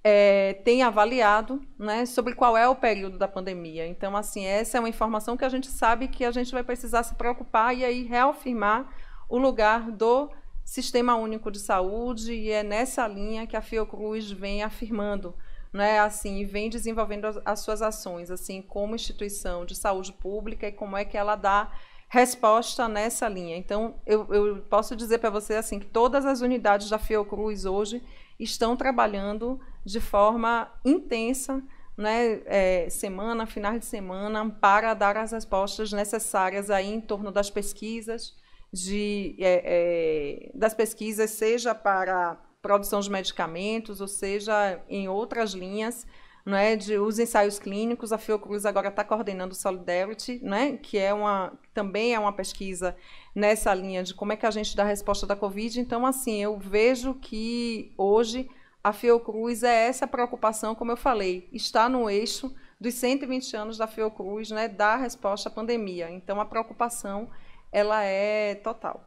é, tem avaliado né, sobre qual é o período da pandemia. Então, assim, essa é uma informação que a gente sabe que a gente vai precisar se preocupar e aí reafirmar o lugar do Sistema Único de Saúde, e é nessa linha que a Fiocruz vem afirmando, né, assim, e vem desenvolvendo as, as suas ações, assim, como instituição de saúde pública e como é que ela dá resposta nessa linha. Então, eu, eu posso dizer para você, assim, que todas as unidades da Fiocruz hoje estão trabalhando de forma intensa, né, é, semana, final de semana, para dar as respostas necessárias aí em torno das pesquisas, de, é, é, das pesquisas, seja para produção de medicamentos, ou seja, em outras linhas, né, de os ensaios clínicos, a Fiocruz agora está coordenando o Solidarity, né, que é uma, também é uma pesquisa nessa linha de como é que a gente dá resposta da Covid. Então, assim, eu vejo que hoje a Fiocruz é essa preocupação, como eu falei, está no eixo dos 120 anos da Fiocruz, né, da resposta à pandemia. Então a preocupação ela é total.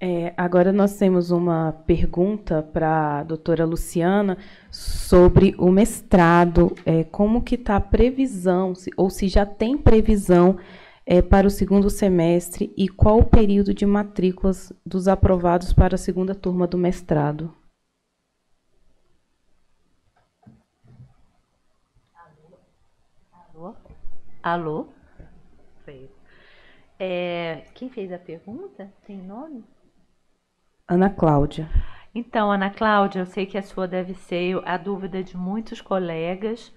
É, agora nós temos uma pergunta para a doutora Luciana sobre o mestrado, é, como que está a previsão, se, ou se já tem previsão é, para o segundo semestre e qual o período de matrículas dos aprovados para a segunda turma do mestrado? Alô? Alô? Feio. é, quem fez a pergunta? Tem nome? Ana Cláudia. Então, Ana Cláudia, eu sei que a sua deve ser a dúvida de muitos colegas.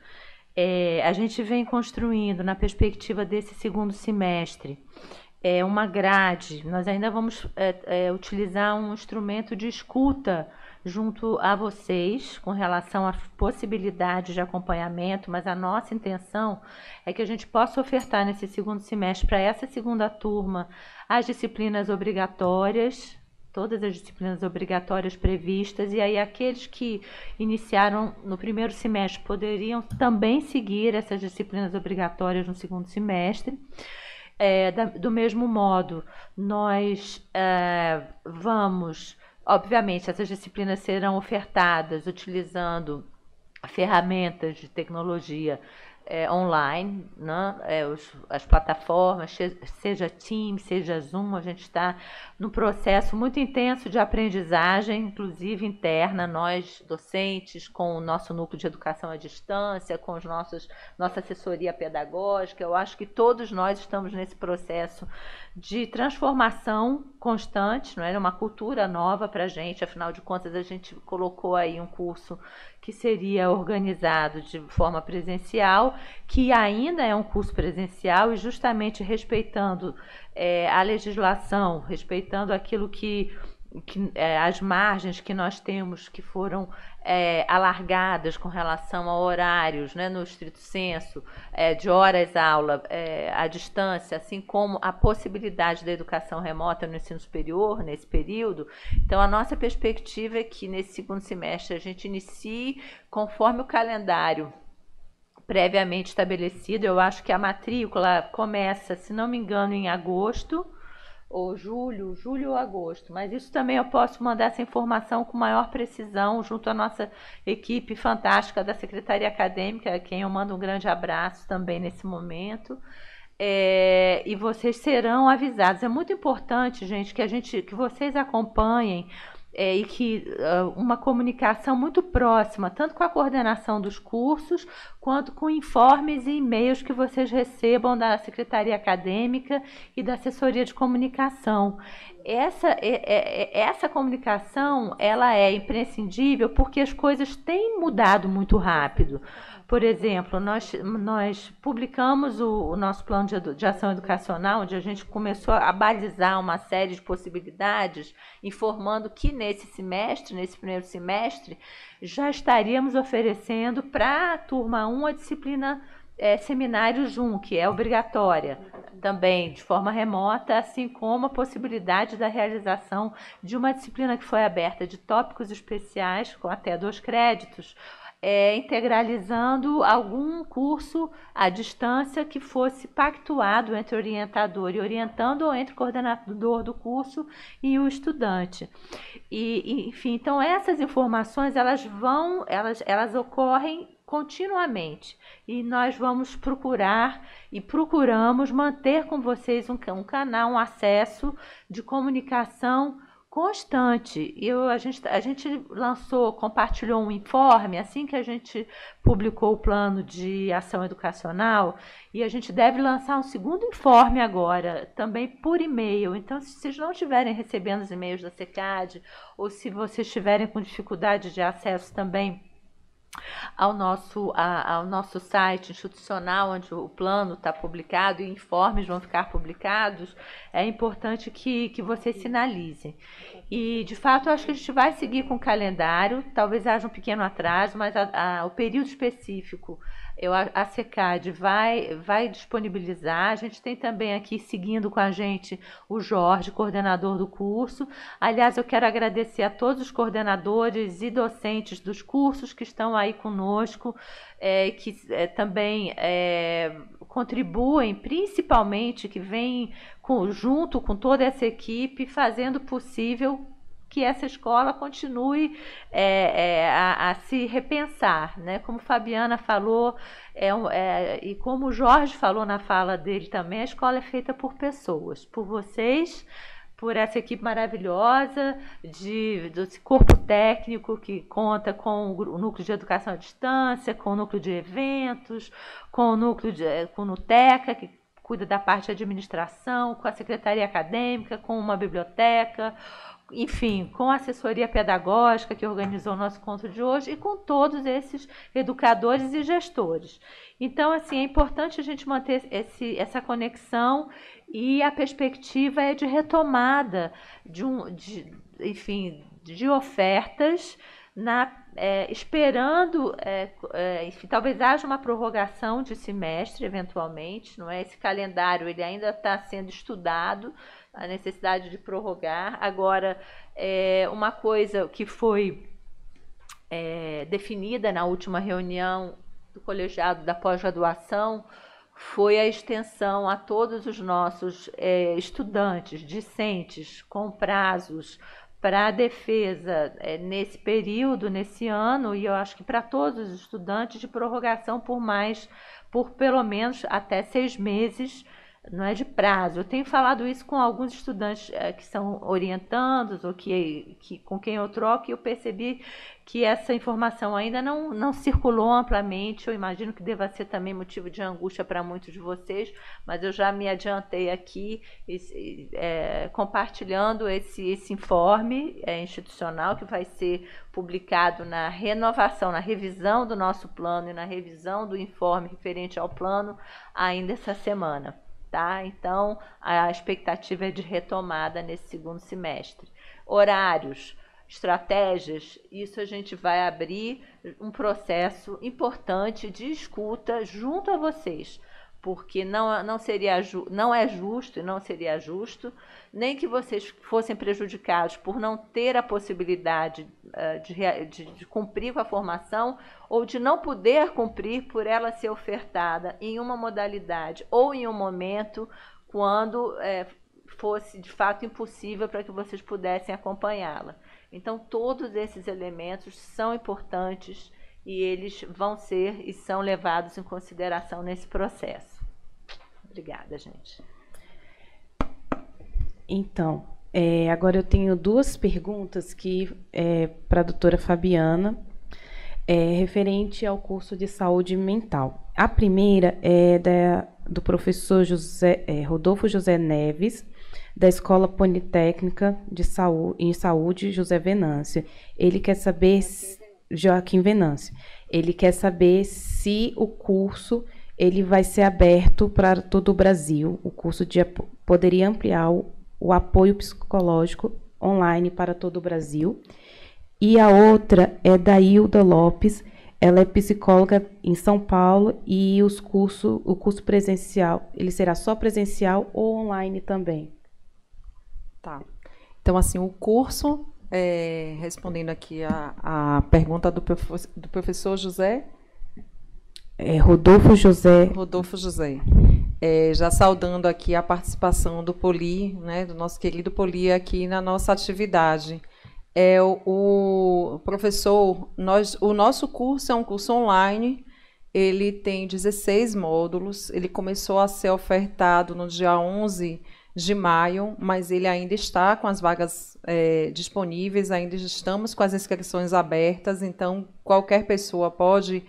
É, a gente vem construindo, na perspectiva desse segundo semestre, é, uma grade. Nós ainda vamos é, é utilizar um instrumento de escuta junto a vocês com relação à possibilidade de acompanhamento, mas a nossa intenção é que a gente possa ofertar nesse segundo semestre para essa segunda turma as disciplinas obrigatórias, todas as disciplinas obrigatórias previstas, e aí aqueles que iniciaram no primeiro semestre poderiam também seguir essas disciplinas obrigatórias no segundo semestre. É, da, do mesmo modo, nós é, vamos Obviamente, essas disciplinas serão ofertadas utilizando ferramentas de tecnologia é, online, né? É, os, as plataformas, seja Teams, seja Zoom, a gente está num processo muito intenso de aprendizagem, inclusive interna, nós docentes, com o nosso núcleo de educação à distância, com os nossos, nossa assessoria pedagógica, eu acho que todos nós estamos nesse processo de transformação constante, não é? Uma cultura nova para a gente. Afinal de contas, a gente colocou aí um curso que seria organizado de forma presencial, que ainda é um curso presencial e justamente respeitando é, a legislação, respeitando aquilo que que, é, as margens que nós temos que foram é, alargadas com relação a horários né, no estrito senso, é, de horas aula é, à distância, assim como a possibilidade da educação remota no ensino superior nesse período. Então, a nossa perspectiva é que nesse segundo semestre a gente inicie conforme o calendário previamente estabelecido. Eu acho que a matrícula começa, se não me engano, em agosto ou julho, julho ou agosto. Mas isso também eu posso mandar essa informação com maior precisão junto à nossa equipe fantástica da Secretaria Acadêmica, a quem eu mando um grande abraço também nesse momento. É, e vocês serão avisados. É muito importante, gente, que a gente que vocês acompanhem é, e que ah, uma comunicação muito próxima, tanto com a coordenação dos cursos, quanto com informes e e-mails que vocês recebam da Secretaria Acadêmica e da Assessoria de Comunicação. Essa, é, é, é essa comunicação ela é imprescindível porque as coisas têm mudado muito rápido. Por exemplo, nós, nós publicamos o, o nosso plano de, de, ação educacional, onde a gente começou a balizar uma série de possibilidades, informando que nesse semestre, nesse primeiro semestre, já estaríamos oferecendo para a turma 1 a disciplina é, seminário Zoom, que é obrigatória também de forma remota, assim como a possibilidade da realização de uma disciplina que foi aberta de tópicos especiais com até dois créditos é, integralizando algum curso à distância que fosse pactuado entre orientador e orientando ou entre coordenador do curso e o estudante. E, e enfim, então essas informações elas vão, elas, elas ocorrem continuamente e nós vamos procurar e procuramos manter com vocês um, um canal, um acesso de comunicação constante. Eu, a, gente, a gente lançou, compartilhou um informe assim que a gente publicou o plano de ação educacional e a gente deve lançar um segundo informe agora, também por e-mail. Então, se vocês não estiverem recebendo os e-mails da SECAD ou se vocês estiverem com dificuldade de acesso também ao nosso, a, ao nosso site institucional, onde o plano está publicado e informes vão ficar publicados, é importante que, que vocês sinalizem. E, de fato, eu acho que a gente vai seguir com o calendário, talvez haja um pequeno atraso, mas a, a, o período específico eu, a SECAD vai, vai disponibilizar. A gente tem também aqui seguindo com a gente o Jorge, coordenador do curso. Aliás, eu quero agradecer a todos os coordenadores e docentes dos cursos que estão aí conosco, é, que é, também é, contribuem, principalmente que vêm junto com toda essa equipe, fazendo possível que essa escola continue é, é, a, a, se repensar, né? Como Fabiana falou é, é e como Jorge falou na fala dele também, a escola é feita por pessoas, por vocês, por essa equipe maravilhosa de desse corpo técnico que conta com o núcleo de educação à distância, com o núcleo de eventos, com o núcleo de, com o Nuteca que cuida da parte de administração, com a secretaria acadêmica, com uma biblioteca, enfim, com a assessoria pedagógica que organizou o nosso encontro de hoje e com todos esses educadores e gestores. Então, assim, é importante a gente manter esse, essa conexão e a perspectiva é de retomada de um, de, enfim, de ofertas na é, esperando, é, é, enfim, talvez haja uma prorrogação de semestre eventualmente, não é? Esse calendário ele ainda está sendo estudado, a necessidade de prorrogar. Agora, é, uma coisa que foi é, definida na última reunião do colegiado da pós-graduação foi a extensão a todos os nossos é, estudantes, discentes, com prazos para a defesa é, nesse período, nesse ano, e eu acho que para todos os estudantes, de prorrogação por mais, por pelo menos até seis meses não é de prazo. Eu tenho falado isso com alguns estudantes é, que são orientandos ou que, que com quem eu troco, e eu percebi que essa informação ainda não, não circulou amplamente. Eu imagino que deva ser também motivo de angústia para muitos de vocês, mas eu já me adiantei aqui esse, é, compartilhando esse, esse informe é, institucional que vai ser publicado na renovação, na revisão do nosso plano e na revisão do informe referente ao plano ainda essa semana tá? Então, a expectativa é de retomada nesse segundo semestre. Horários, estratégias, isso a gente vai abrir um processo importante de escuta junto a vocês porque não, não, seria, não é justo e não seria justo, nem que vocês fossem prejudicados por não ter a possibilidade eh, de, de, de, cumprir com a formação ou de não poder cumprir por ela ser ofertada em uma modalidade ou em um momento quando é, fosse de fato impossível para que vocês pudessem acompanhá-la. Então, todos esses elementos são importantes e eles vão ser e são levados em consideração nesse processo. Obrigada, gente. Então, é, agora eu tenho duas perguntas que é, para a doutora Fabiana, é, referente ao curso de saúde mental. A primeira é da, do professor José, é, Rodolfo José Neves, da Escola Politécnica de Saúde, em Saúde José Venâncio. Ele quer saber, Joaquim Venâncio, ele quer saber se o curso ele vai ser aberto para todo o Brasil. O curso de, poderia ampliar o, o apoio psicológico online para todo o Brasil. E a outra é da Hilda Lopes, ela é psicóloga em São Paulo e os curso, o curso presencial, ele será só presencial ou online também. Tá. Então, assim, o curso, é, respondendo aqui a, a pergunta do, do professor José é, Rodolfo José. Rodolfo José. É, já saudando aqui a participação do Poli, né, do nosso querido Poli aqui na nossa atividade. É o, o professor, nós, o nosso curso é um curso online. Ele tem 16 módulos. Ele começou a ser ofertado no dia 11 de maio, mas ele ainda está com as vagas é, disponíveis, ainda estamos com as inscrições abertas, então qualquer pessoa pode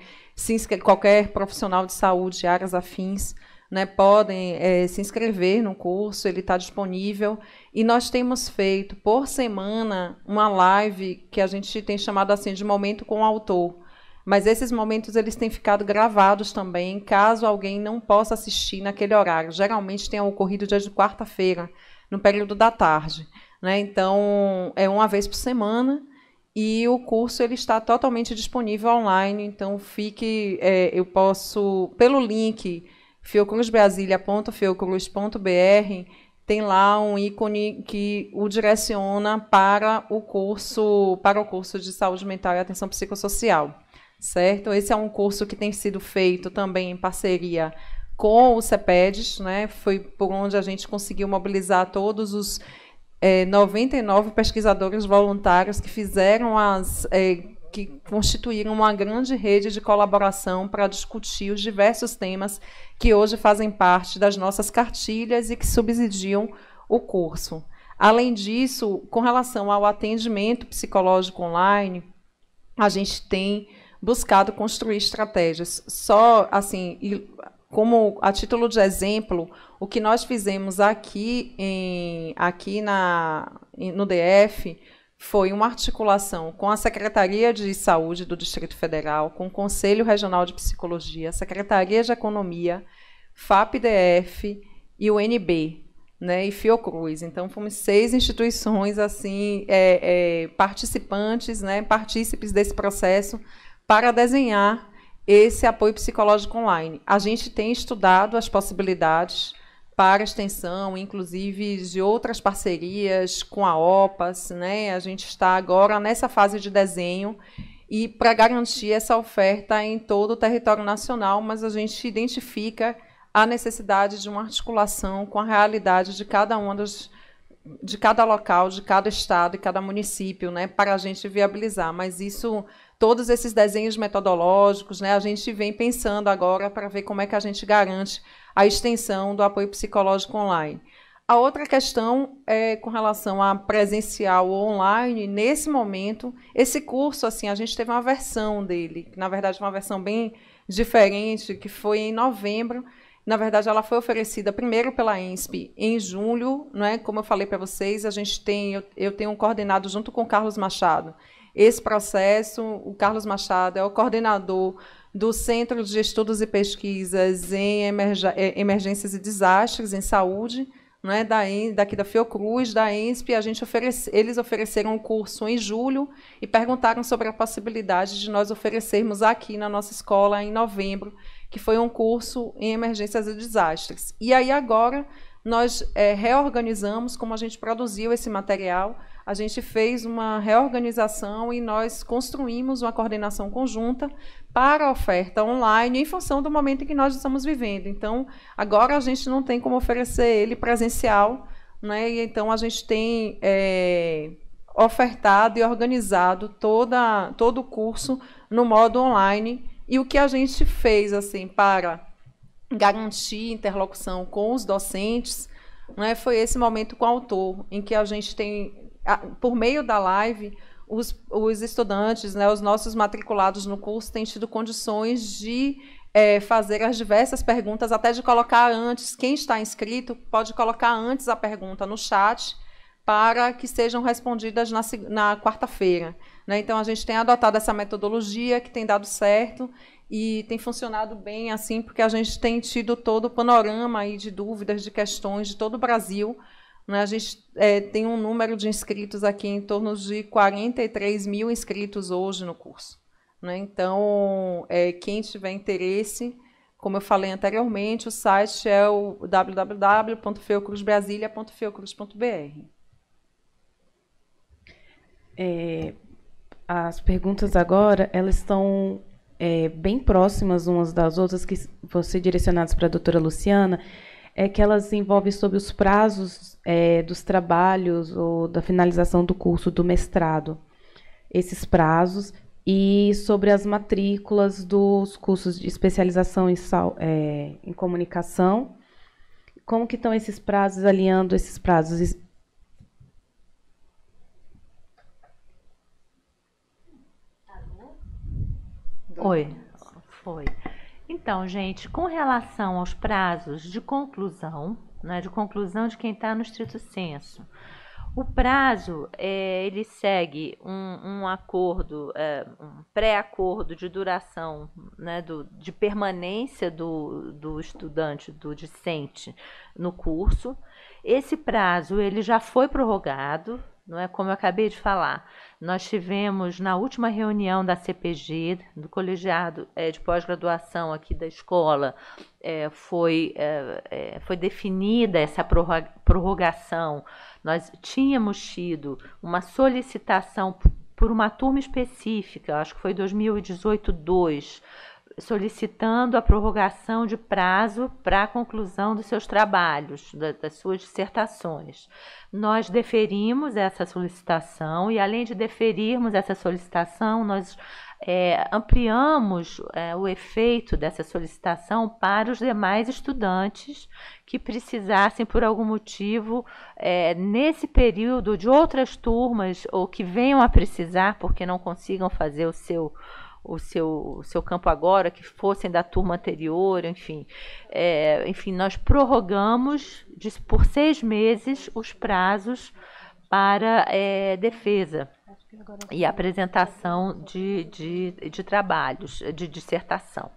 se qualquer profissional de saúde, áreas afins, né, podem é, se inscrever no curso, ele está disponível. E nós temos feito por semana uma live que a gente tem chamado assim de momento com o autor. Mas esses momentos eles têm ficado gravados também, caso alguém não possa assistir naquele horário. Geralmente tem ocorrido dia de quarta-feira, no período da tarde. Né? Então, é uma vez por semana. E o curso ele está totalmente disponível online, então fique, é, eu posso, pelo link fiocruzbrasilia.fiocruz.br, tem lá um ícone que o direciona para o curso, para o curso de saúde mental e atenção psicossocial, certo? Esse é um curso que tem sido feito também em parceria com o CEPEDES, né? Foi por onde a gente conseguiu mobilizar todos os é, 99 pesquisadores voluntários que fizeram as. É, que constituíram uma grande rede de colaboração para discutir os diversos temas que hoje fazem parte das nossas cartilhas e que subsidiam o curso. Além disso, com relação ao atendimento psicológico online, a gente tem buscado construir estratégias. Só assim, como a título de exemplo, o que nós fizemos aqui, em, aqui na, no DF foi uma articulação com a Secretaria de Saúde do Distrito Federal, com o Conselho Regional de Psicologia, Secretaria de Economia, FAPDF e o NB, né, e Fiocruz. Então, fomos seis instituições assim é, é, participantes, né, partícipes desse processo para desenhar esse apoio psicológico online. A gente tem estudado as possibilidades para extensão, inclusive de outras parcerias com a OPAS. Né? A gente está agora nessa fase de desenho e para garantir essa oferta em todo o território nacional, mas a gente identifica a necessidade de uma articulação com a realidade de cada um dos, de cada local, de cada estado e cada município, né, para a gente viabilizar. Mas isso, todos esses desenhos metodológicos, né, a gente vem pensando agora para ver como é que a gente garante a extensão do apoio psicológico online. A outra questão é com relação a presencial ou online. Nesse momento, esse curso, assim, a gente teve uma versão dele, que, na verdade, uma versão bem diferente, que foi em novembro. Na verdade, ela foi oferecida primeiro pela INSP em julho, né? como eu falei para vocês, a gente tem, eu, eu tenho um coordenado junto com o Carlos Machado. Esse processo, o Carlos Machado é o coordenador do Centro de Estudos e Pesquisas em é, Emergências e Desastres em Saúde, né, da, daqui da Fiocruz, da ENSP, a gente oferece, eles ofereceram um curso em julho e perguntaram sobre a possibilidade de nós oferecermos aqui na nossa escola em novembro, que foi um curso em emergências e desastres. E aí agora nós é, reorganizamos como a gente produziu esse material a gente fez uma reorganização e nós construímos uma coordenação conjunta para a oferta online em função do momento em que nós estamos vivendo. Então, agora a gente não tem como oferecer ele presencial, né? E então a gente tem é, ofertado e organizado toda, todo o curso no modo online. E o que a gente fez assim para garantir interlocução com os docentes né, foi esse momento com o autor, em que a gente tem por meio da live, os, os estudantes, né, os nossos matriculados no curso, têm tido condições de é, fazer as diversas perguntas, até de colocar antes, quem está inscrito pode colocar antes a pergunta no chat para que sejam respondidas na, na quarta-feira. Né? Então, a gente tem adotado essa metodologia que tem dado certo e tem funcionado bem assim, porque a gente tem tido todo o panorama aí de dúvidas, de questões de todo o Brasil né? A gente é, tem um número de inscritos aqui em torno de 43 mil inscritos hoje no curso. Né? Então, é, quem tiver interesse, como eu falei anteriormente, o site é o www.feocruzbrasilia.feocruz.br. É, as perguntas agora, elas estão é, bem próximas umas das outras, que vão ser direcionadas para a doutora Luciana é que elas envolvem sobre os prazos é, dos trabalhos ou da finalização do curso do mestrado, esses prazos, e sobre as matrículas dos cursos de especialização em, é, em comunicação. Como que estão esses prazos, alinhando esses prazos? Oi, foi. Então, gente, com relação aos prazos de conclusão, né, de conclusão de quem está no estrito senso, o prazo é, ele segue um, um acordo, é, um pré-acordo de duração, né, do, de permanência do, do estudante, do discente no curso. Esse prazo ele já foi prorrogado, não é como eu acabei de falar. Nós tivemos na última reunião da CPG, do colegiado é, de pós-graduação aqui da escola, é, foi, é, foi definida essa prorrogação. Nós tínhamos tido uma solicitação por uma turma específica, acho que foi 2018-2, solicitando a prorrogação de prazo para a conclusão dos seus trabalhos, das suas dissertações. Nós deferimos essa solicitação e, além de deferirmos essa solicitação, nós é, ampliamos é, o efeito dessa solicitação para os demais estudantes que precisassem, por algum motivo, é, nesse período de outras turmas ou que venham a precisar porque não consigam fazer o seu o seu, o seu campo agora, que fossem da turma anterior, enfim. É, enfim, nós prorrogamos de, por seis meses os prazos para é, defesa e apresentação de, de, de trabalhos, de dissertação.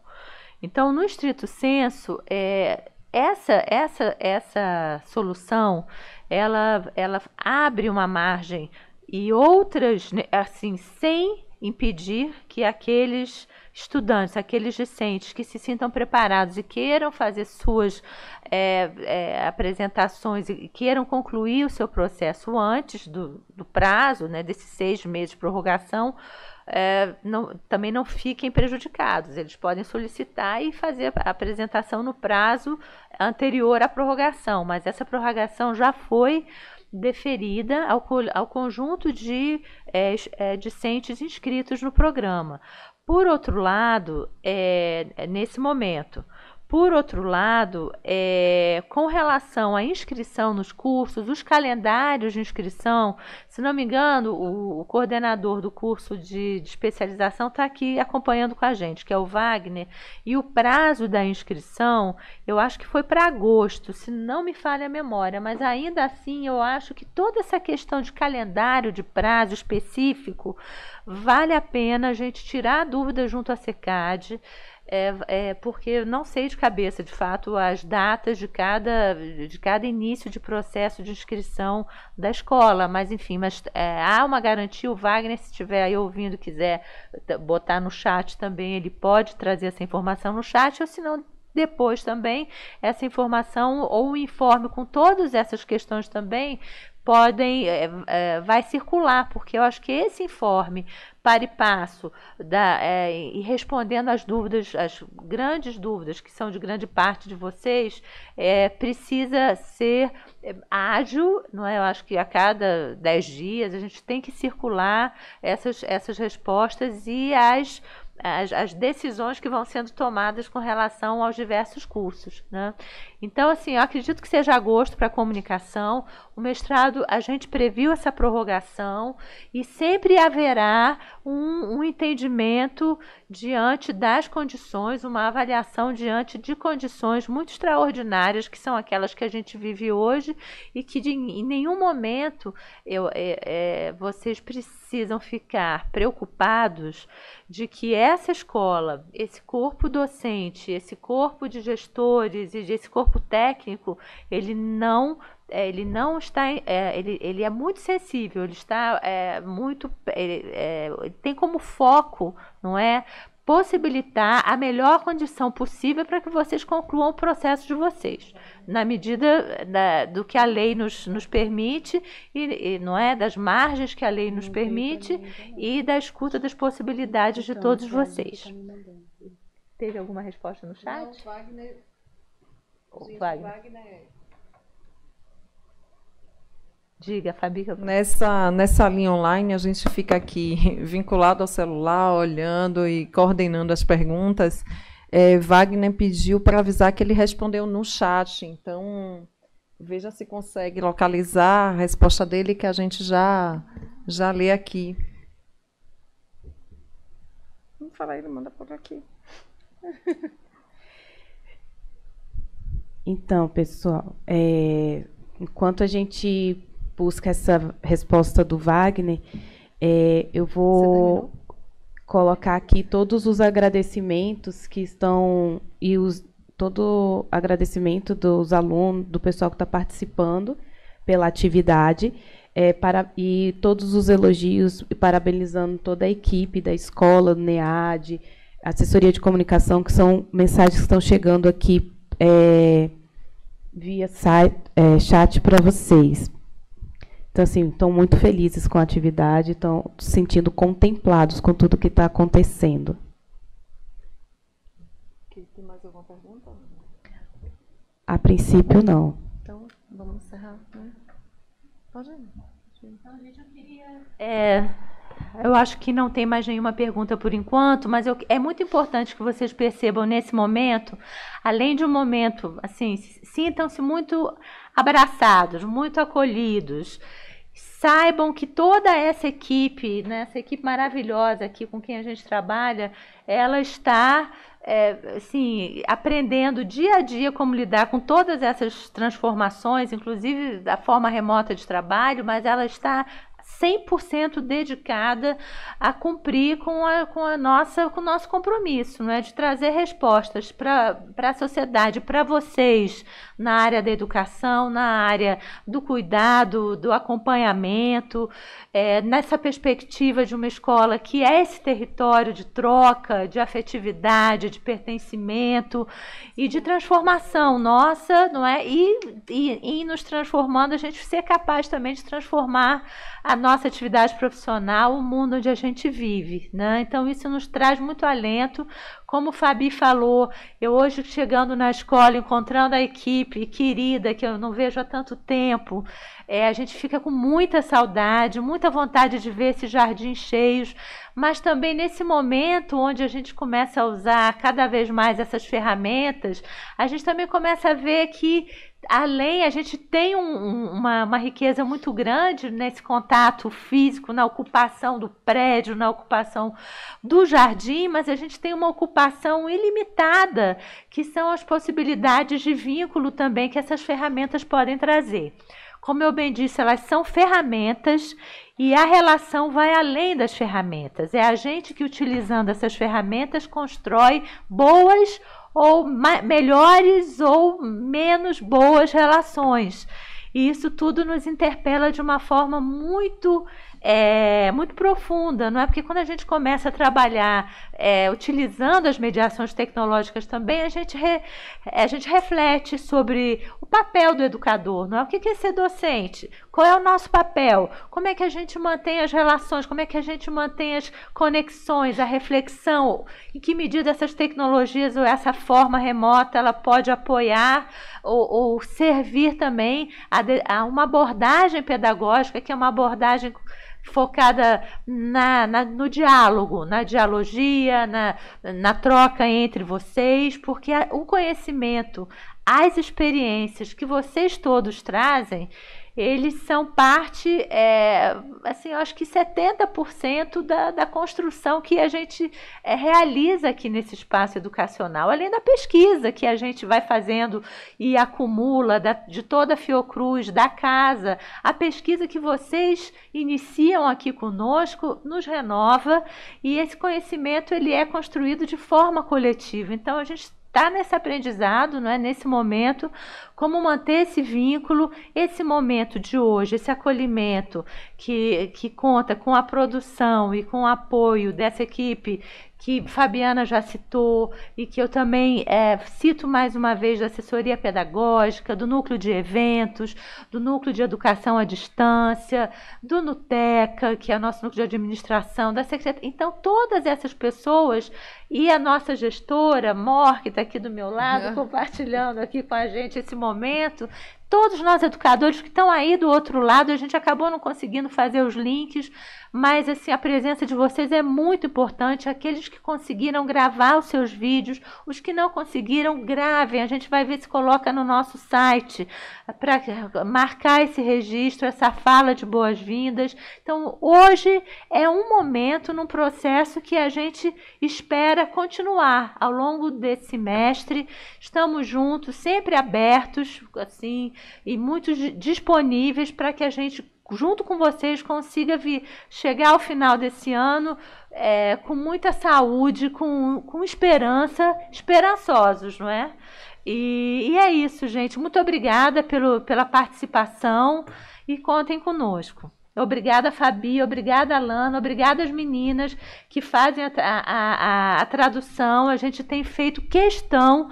Então, no estrito senso, é, essa, essa, essa solução ela, ela abre uma margem e outras, né, assim, sem impedir que aqueles estudantes, aqueles discentes que se sintam preparados e queiram fazer suas é, é, apresentações e queiram concluir o seu processo antes do, do prazo, né, desses seis meses de prorrogação, é, não, também não fiquem prejudicados. Eles podem solicitar e fazer a apresentação no prazo anterior à prorrogação, mas essa prorrogação já foi deferida ao, ao conjunto de é, é, discentes inscritos no programa. Por outro lado, é, é nesse momento, por outro lado, é, com relação à inscrição nos cursos, os calendários de inscrição, se não me engano, o, o coordenador do curso de, de especialização está aqui acompanhando com a gente, que é o Wagner, e o prazo da inscrição, eu acho que foi para agosto, se não me falha a memória, mas ainda assim eu acho que toda essa questão de calendário, de prazo específico, vale a pena a gente tirar a dúvida junto à SECAD, é, é, porque não sei de cabeça, de fato, as datas de cada, de cada início de processo de inscrição da escola, mas enfim, mas é, há uma garantia, o Wagner, se estiver aí ouvindo, quiser botar no chat também, ele pode trazer essa informação no chat, ou se não, depois também essa informação ou informe com todas essas questões também podem é, é, vai circular, porque eu acho que esse informe para e passo da, é, eh, e respondendo as dúvidas, as grandes dúvidas que são de grande parte de vocês, precisa ser ágil, não é? Eu acho que a cada dez dias a gente tem que circular essas, essas respostas e as as, as, decisões que vão sendo tomadas com relação aos diversos cursos. Né? Então, assim, eu acredito que seja agosto para comunicação o mestrado, a gente previu essa prorrogação e sempre haverá um, um entendimento diante das condições, uma avaliação diante de condições muito extraordinárias, que são aquelas que a gente vive hoje e que de, em nenhum momento eu, é, é, vocês precisam ficar preocupados de que essa escola, esse corpo docente, esse corpo de gestores e esse corpo técnico, ele não é, ele não está é, ele, ele é muito sensível ele está é, muito ele, é, tem como foco não é possibilitar a melhor condição possível para que vocês concluam o processo de vocês na medida da, do que a lei nos, nos permite e, e, não é das margens que a lei nos permite e da escuta das possibilidades de então, todos vocês tá teve alguma resposta no chat Não, Wagner, o Wagner Diga, Fabi. Nessa, nessa linha online, a gente fica aqui vinculado ao celular, olhando e coordenando as perguntas. É, Wagner pediu para avisar que ele respondeu no chat, então veja se consegue localizar a resposta dele que a gente já, já lê aqui. Vamos falar, ele manda por aqui. Então, pessoal, é, enquanto a gente busca essa resposta do Wagner, é, eu vou colocar aqui todos os agradecimentos que estão e os, todo agradecimento dos alunos, do pessoal que está participando pela atividade. É, para, e todos os elogios e parabenizando toda a equipe da escola, do NEAD, assessoria de comunicação, que são mensagens que estão chegando aqui é, via site, é, chat para vocês. Então, assim, estão muito felizes com a atividade, estão se sentindo contemplados com tudo que está acontecendo. Tem mais alguma pergunta? A princípio, não. Então, vamos encerrar. Né? Pode ir. Então, gente, eu queria... É, eu acho que não tem mais nenhuma pergunta por enquanto, mas eu, é muito importante que vocês percebam nesse momento, além de um momento, assim, sintam-se muito abraçados, muito acolhidos saibam que toda essa equipe, né, essa equipe maravilhosa aqui com quem a gente trabalha, ela está é, assim, aprendendo dia a dia como lidar com todas essas transformações, inclusive da forma remota de trabalho, mas ela está 100% dedicada a cumprir com, a, com, a nossa, com o nosso compromisso, não é? de trazer respostas para a sociedade, para vocês, na área da educação, na área do cuidado, do acompanhamento, é, nessa perspectiva de uma escola que é esse território de troca, de afetividade, de pertencimento e de transformação nossa, não é? E, e, e nos transformando, a gente ser capaz também de transformar a nossa atividade profissional, o mundo onde a gente vive. Né? Então, isso nos traz muito alento como o Fabi falou, eu hoje chegando na escola, encontrando a equipe querida, que eu não vejo há tanto tempo, é, a gente fica com muita saudade, muita vontade de ver esses jardins cheios, mas também nesse momento onde a gente começa a usar cada vez mais essas ferramentas, a gente também começa a ver que além a gente tem um, uma, uma, riqueza muito grande nesse contato físico, na ocupação do prédio, na ocupação do jardim, mas a gente tem uma ocupação ilimitada, que são as possibilidades de vínculo também que essas ferramentas podem trazer. Como eu bem disse, elas são ferramentas e a relação vai além das ferramentas. É a gente que, utilizando essas ferramentas, constrói boas ou melhores ou menos boas relações. E isso tudo nos interpela de uma forma muito é, muito profunda, não é? Porque quando a gente começa a trabalhar é, utilizando as mediações tecnológicas também, a gente, re, é, a gente reflete sobre o papel do educador, não é? O que é ser docente? Qual é o nosso papel? Como é que a gente mantém as relações? Como é que a gente mantém as conexões, a reflexão? Em que medida essas tecnologias ou essa forma remota ela pode apoiar ou, ou servir também a, a uma abordagem pedagógica que é uma abordagem focada na, na, no diálogo, na dialogia, na, na troca entre vocês, porque o conhecimento, as experiências que vocês todos trazem, eles são parte, é, assim, eu acho que 70% da, da construção que a gente é, realiza aqui nesse espaço educacional, além da pesquisa que a gente vai fazendo e acumula da, de toda a Fiocruz, da casa, a pesquisa que vocês iniciam aqui conosco nos renova e esse conhecimento ele é construído de forma coletiva. Então a gente está nesse aprendizado, não é? nesse momento, como manter esse vínculo, esse momento de hoje, esse acolhimento que, que conta com a produção e com o apoio dessa equipe que Fabiana já citou e que eu também é, cito mais uma vez da assessoria pedagógica, do núcleo de eventos, do núcleo de educação à distância, do Nuteca, que é o nosso núcleo de administração, da secretaria. Então, todas essas pessoas e a nossa gestora, Mor, que está aqui do meu lado, é. compartilhando aqui com a gente esse momento, todos nós educadores que estão aí do outro lado, a gente acabou não conseguindo fazer os links, mas assim a presença de vocês é muito importante. Aqueles que conseguiram gravar os seus vídeos, os que não conseguiram, gravem. A gente vai ver se coloca no nosso site para marcar esse registro, essa fala de boas-vindas. Então, hoje é um momento num processo que a gente espera continuar ao longo desse semestre. Estamos juntos, sempre abertos, assim, e muito disponíveis para que a gente, junto com vocês, consiga vir, chegar ao final desse ano é, com muita saúde, com, com esperança, esperançosos, não é? E, e é isso, gente. Muito obrigada pelo, pela participação e contem conosco. Obrigada, Fabi. Obrigada, Lana. Obrigada às meninas que fazem a, a, a, a, tradução. A gente tem feito questão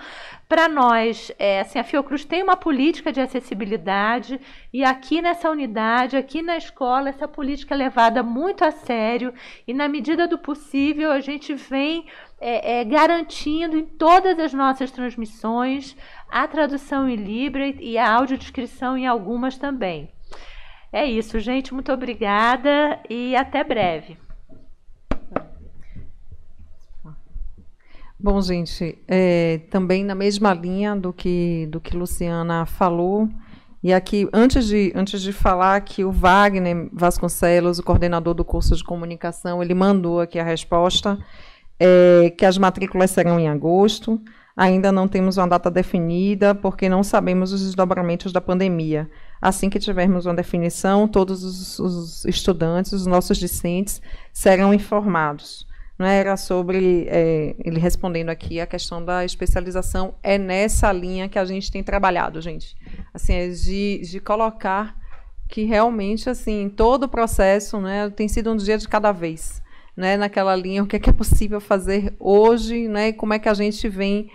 para nós, é, assim, a Fiocruz tem uma política de acessibilidade e aqui nessa unidade, aqui na escola, essa política é levada muito a sério e, na medida do possível, a gente vem é, é, garantindo em todas as nossas transmissões a tradução em Libra e a audiodescrição em algumas também. É isso, gente. Muito obrigada e até breve. Bom, gente, é, também na mesma linha do que, do que Luciana falou, e aqui, antes de, antes de falar que o Wagner Vasconcelos, o coordenador do curso de comunicação, ele mandou aqui a resposta, é, que as matrículas serão em agosto, ainda não temos uma data definida, porque não sabemos os desdobramentos da pandemia. Assim que tivermos uma definição, todos os, os estudantes, os nossos discentes, serão informados. É? era sobre é, ele respondendo aqui a questão da especialização. É nessa linha que a gente tem trabalhado, gente. Assim, é de, de colocar que realmente, assim, todo o processo né, tem sido um dia de cada vez. Né, naquela linha, o que é, que é possível fazer hoje, né, e como é que a gente vem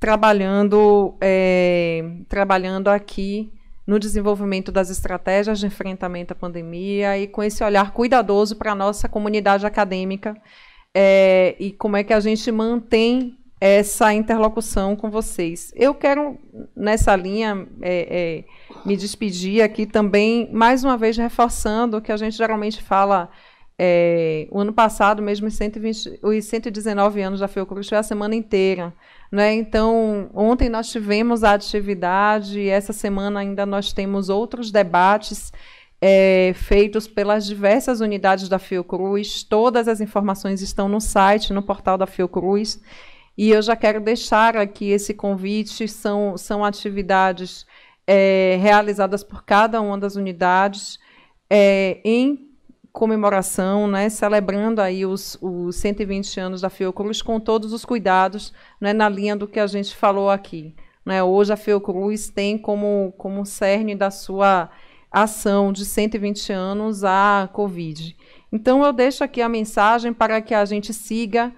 trabalhando, é, trabalhando aqui no desenvolvimento das estratégias de enfrentamento à pandemia e com esse olhar cuidadoso para a nossa comunidade acadêmica, é, e como é que a gente mantém essa interlocução com vocês. Eu quero, nessa linha, é, é, me despedir aqui também, mais uma vez reforçando o que a gente geralmente fala. É, o ano passado, mesmo os, 120, os 119 anos da Fiocruz, foi a semana inteira. Né? Então, ontem nós tivemos a atividade, essa semana ainda nós temos outros debates é, feitos pelas diversas unidades da Fiocruz. Todas as informações estão no site, no portal da Fiocruz. E eu já quero deixar aqui esse convite: são, são atividades é, realizadas por cada uma das unidades é, em comemoração, né, celebrando aí os, os 120 anos da Fiocruz com todos os cuidados né, na linha do que a gente falou aqui. Né? Hoje a Fiocruz tem como, como cerne da sua ação de 120 anos à Covid. Então, eu deixo aqui a mensagem para que a gente siga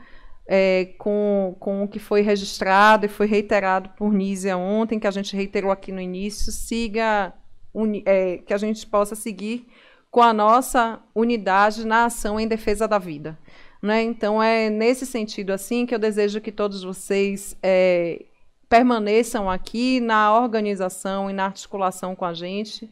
é, com, com o que foi registrado e foi reiterado por Nízia ontem, que a gente reiterou aqui no início, siga é, que a gente possa seguir com a nossa unidade na ação em defesa da vida. Né? Então, é nesse sentido assim que eu desejo que todos vocês é, permaneçam aqui na organização e na articulação com a gente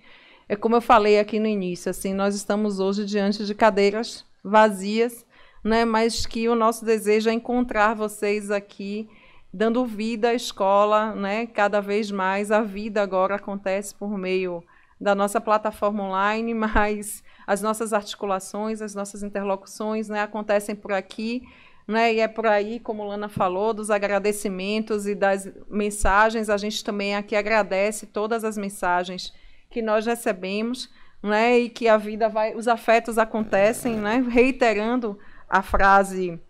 é como eu falei aqui no início, assim, nós estamos hoje diante de cadeiras vazias, né? Mas que o nosso desejo é encontrar vocês aqui dando vida à escola, né? Cada vez mais a vida agora acontece por meio da nossa plataforma online, mas as nossas articulações, as nossas interlocuções, né, acontecem por aqui, né? E é por aí, como Lana falou, dos agradecimentos e das mensagens, a gente também aqui agradece todas as mensagens que nós recebemos, né? E que a vida vai, os afetos acontecem, né? Reiterando a frase,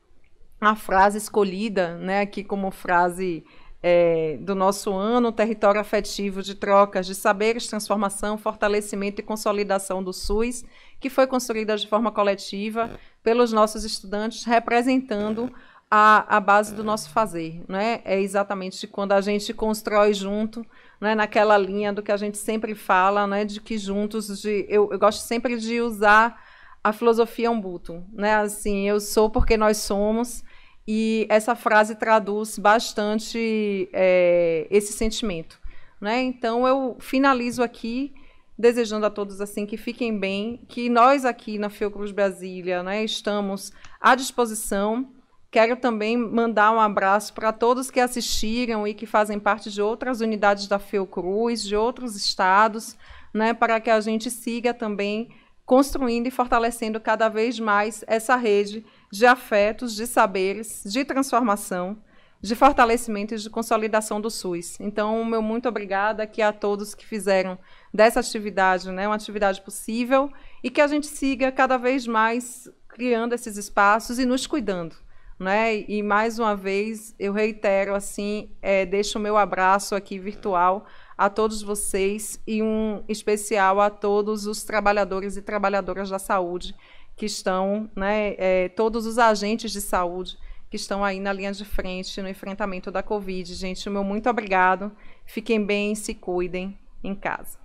a frase escolhida, né? Aqui como frase é, do nosso ano, território afetivo de trocas de saberes, transformação, fortalecimento e consolidação do SUS, que foi construída de forma coletiva é. pelos nossos estudantes, representando é. a, a base do nosso fazer. Né? É exatamente quando a gente constrói junto né, naquela linha do que a gente sempre fala, né, de que juntos, de, eu, eu gosto sempre de usar a filosofia ubuntu né, assim, eu sou porque nós somos, e essa frase traduz bastante é, esse sentimento, né, então eu finalizo aqui, desejando a todos assim que fiquem bem, que nós aqui na Fiocruz Brasília, né, estamos à disposição, Quero também mandar um abraço para todos que assistiram e que fazem parte de outras unidades da Fiocruz, de outros estados, né, para que a gente siga também construindo e fortalecendo cada vez mais essa rede de afetos, de saberes, de transformação, de fortalecimento e de consolidação do SUS. Então, meu muito obrigada aqui a todos que fizeram dessa atividade né, uma atividade possível e que a gente siga cada vez mais criando esses espaços e nos cuidando. Né? E mais uma vez eu reitero assim, é, deixo o meu abraço aqui virtual a todos vocês e um especial a todos os trabalhadores e trabalhadoras da saúde que estão, né, é, todos os agentes de saúde que estão aí na linha de frente no enfrentamento da Covid. Gente, meu muito obrigado. Fiquem bem, se cuidem em casa.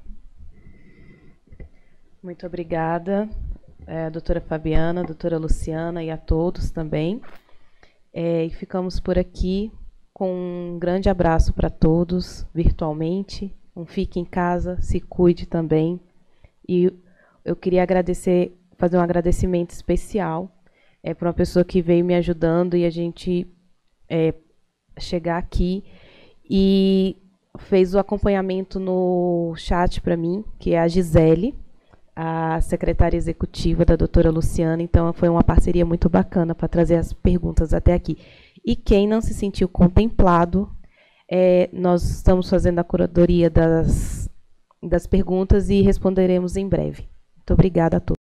Muito obrigada, é, doutora Fabiana, doutora Luciana e a todos também. É, e ficamos por aqui com um grande abraço para todos virtualmente. Um fique em casa, se cuide também. E eu queria agradecer, fazer um agradecimento especial é, para uma pessoa que veio me ajudando e a gente é, chegar aqui e fez o acompanhamento no chat para mim, que é a Gisele a secretária executiva da doutora Luciana, então foi uma parceria muito bacana para trazer as perguntas até aqui. E quem não se sentiu contemplado, é, nós estamos fazendo a curadoria das, das perguntas e responderemos em breve. Muito obrigada a todos.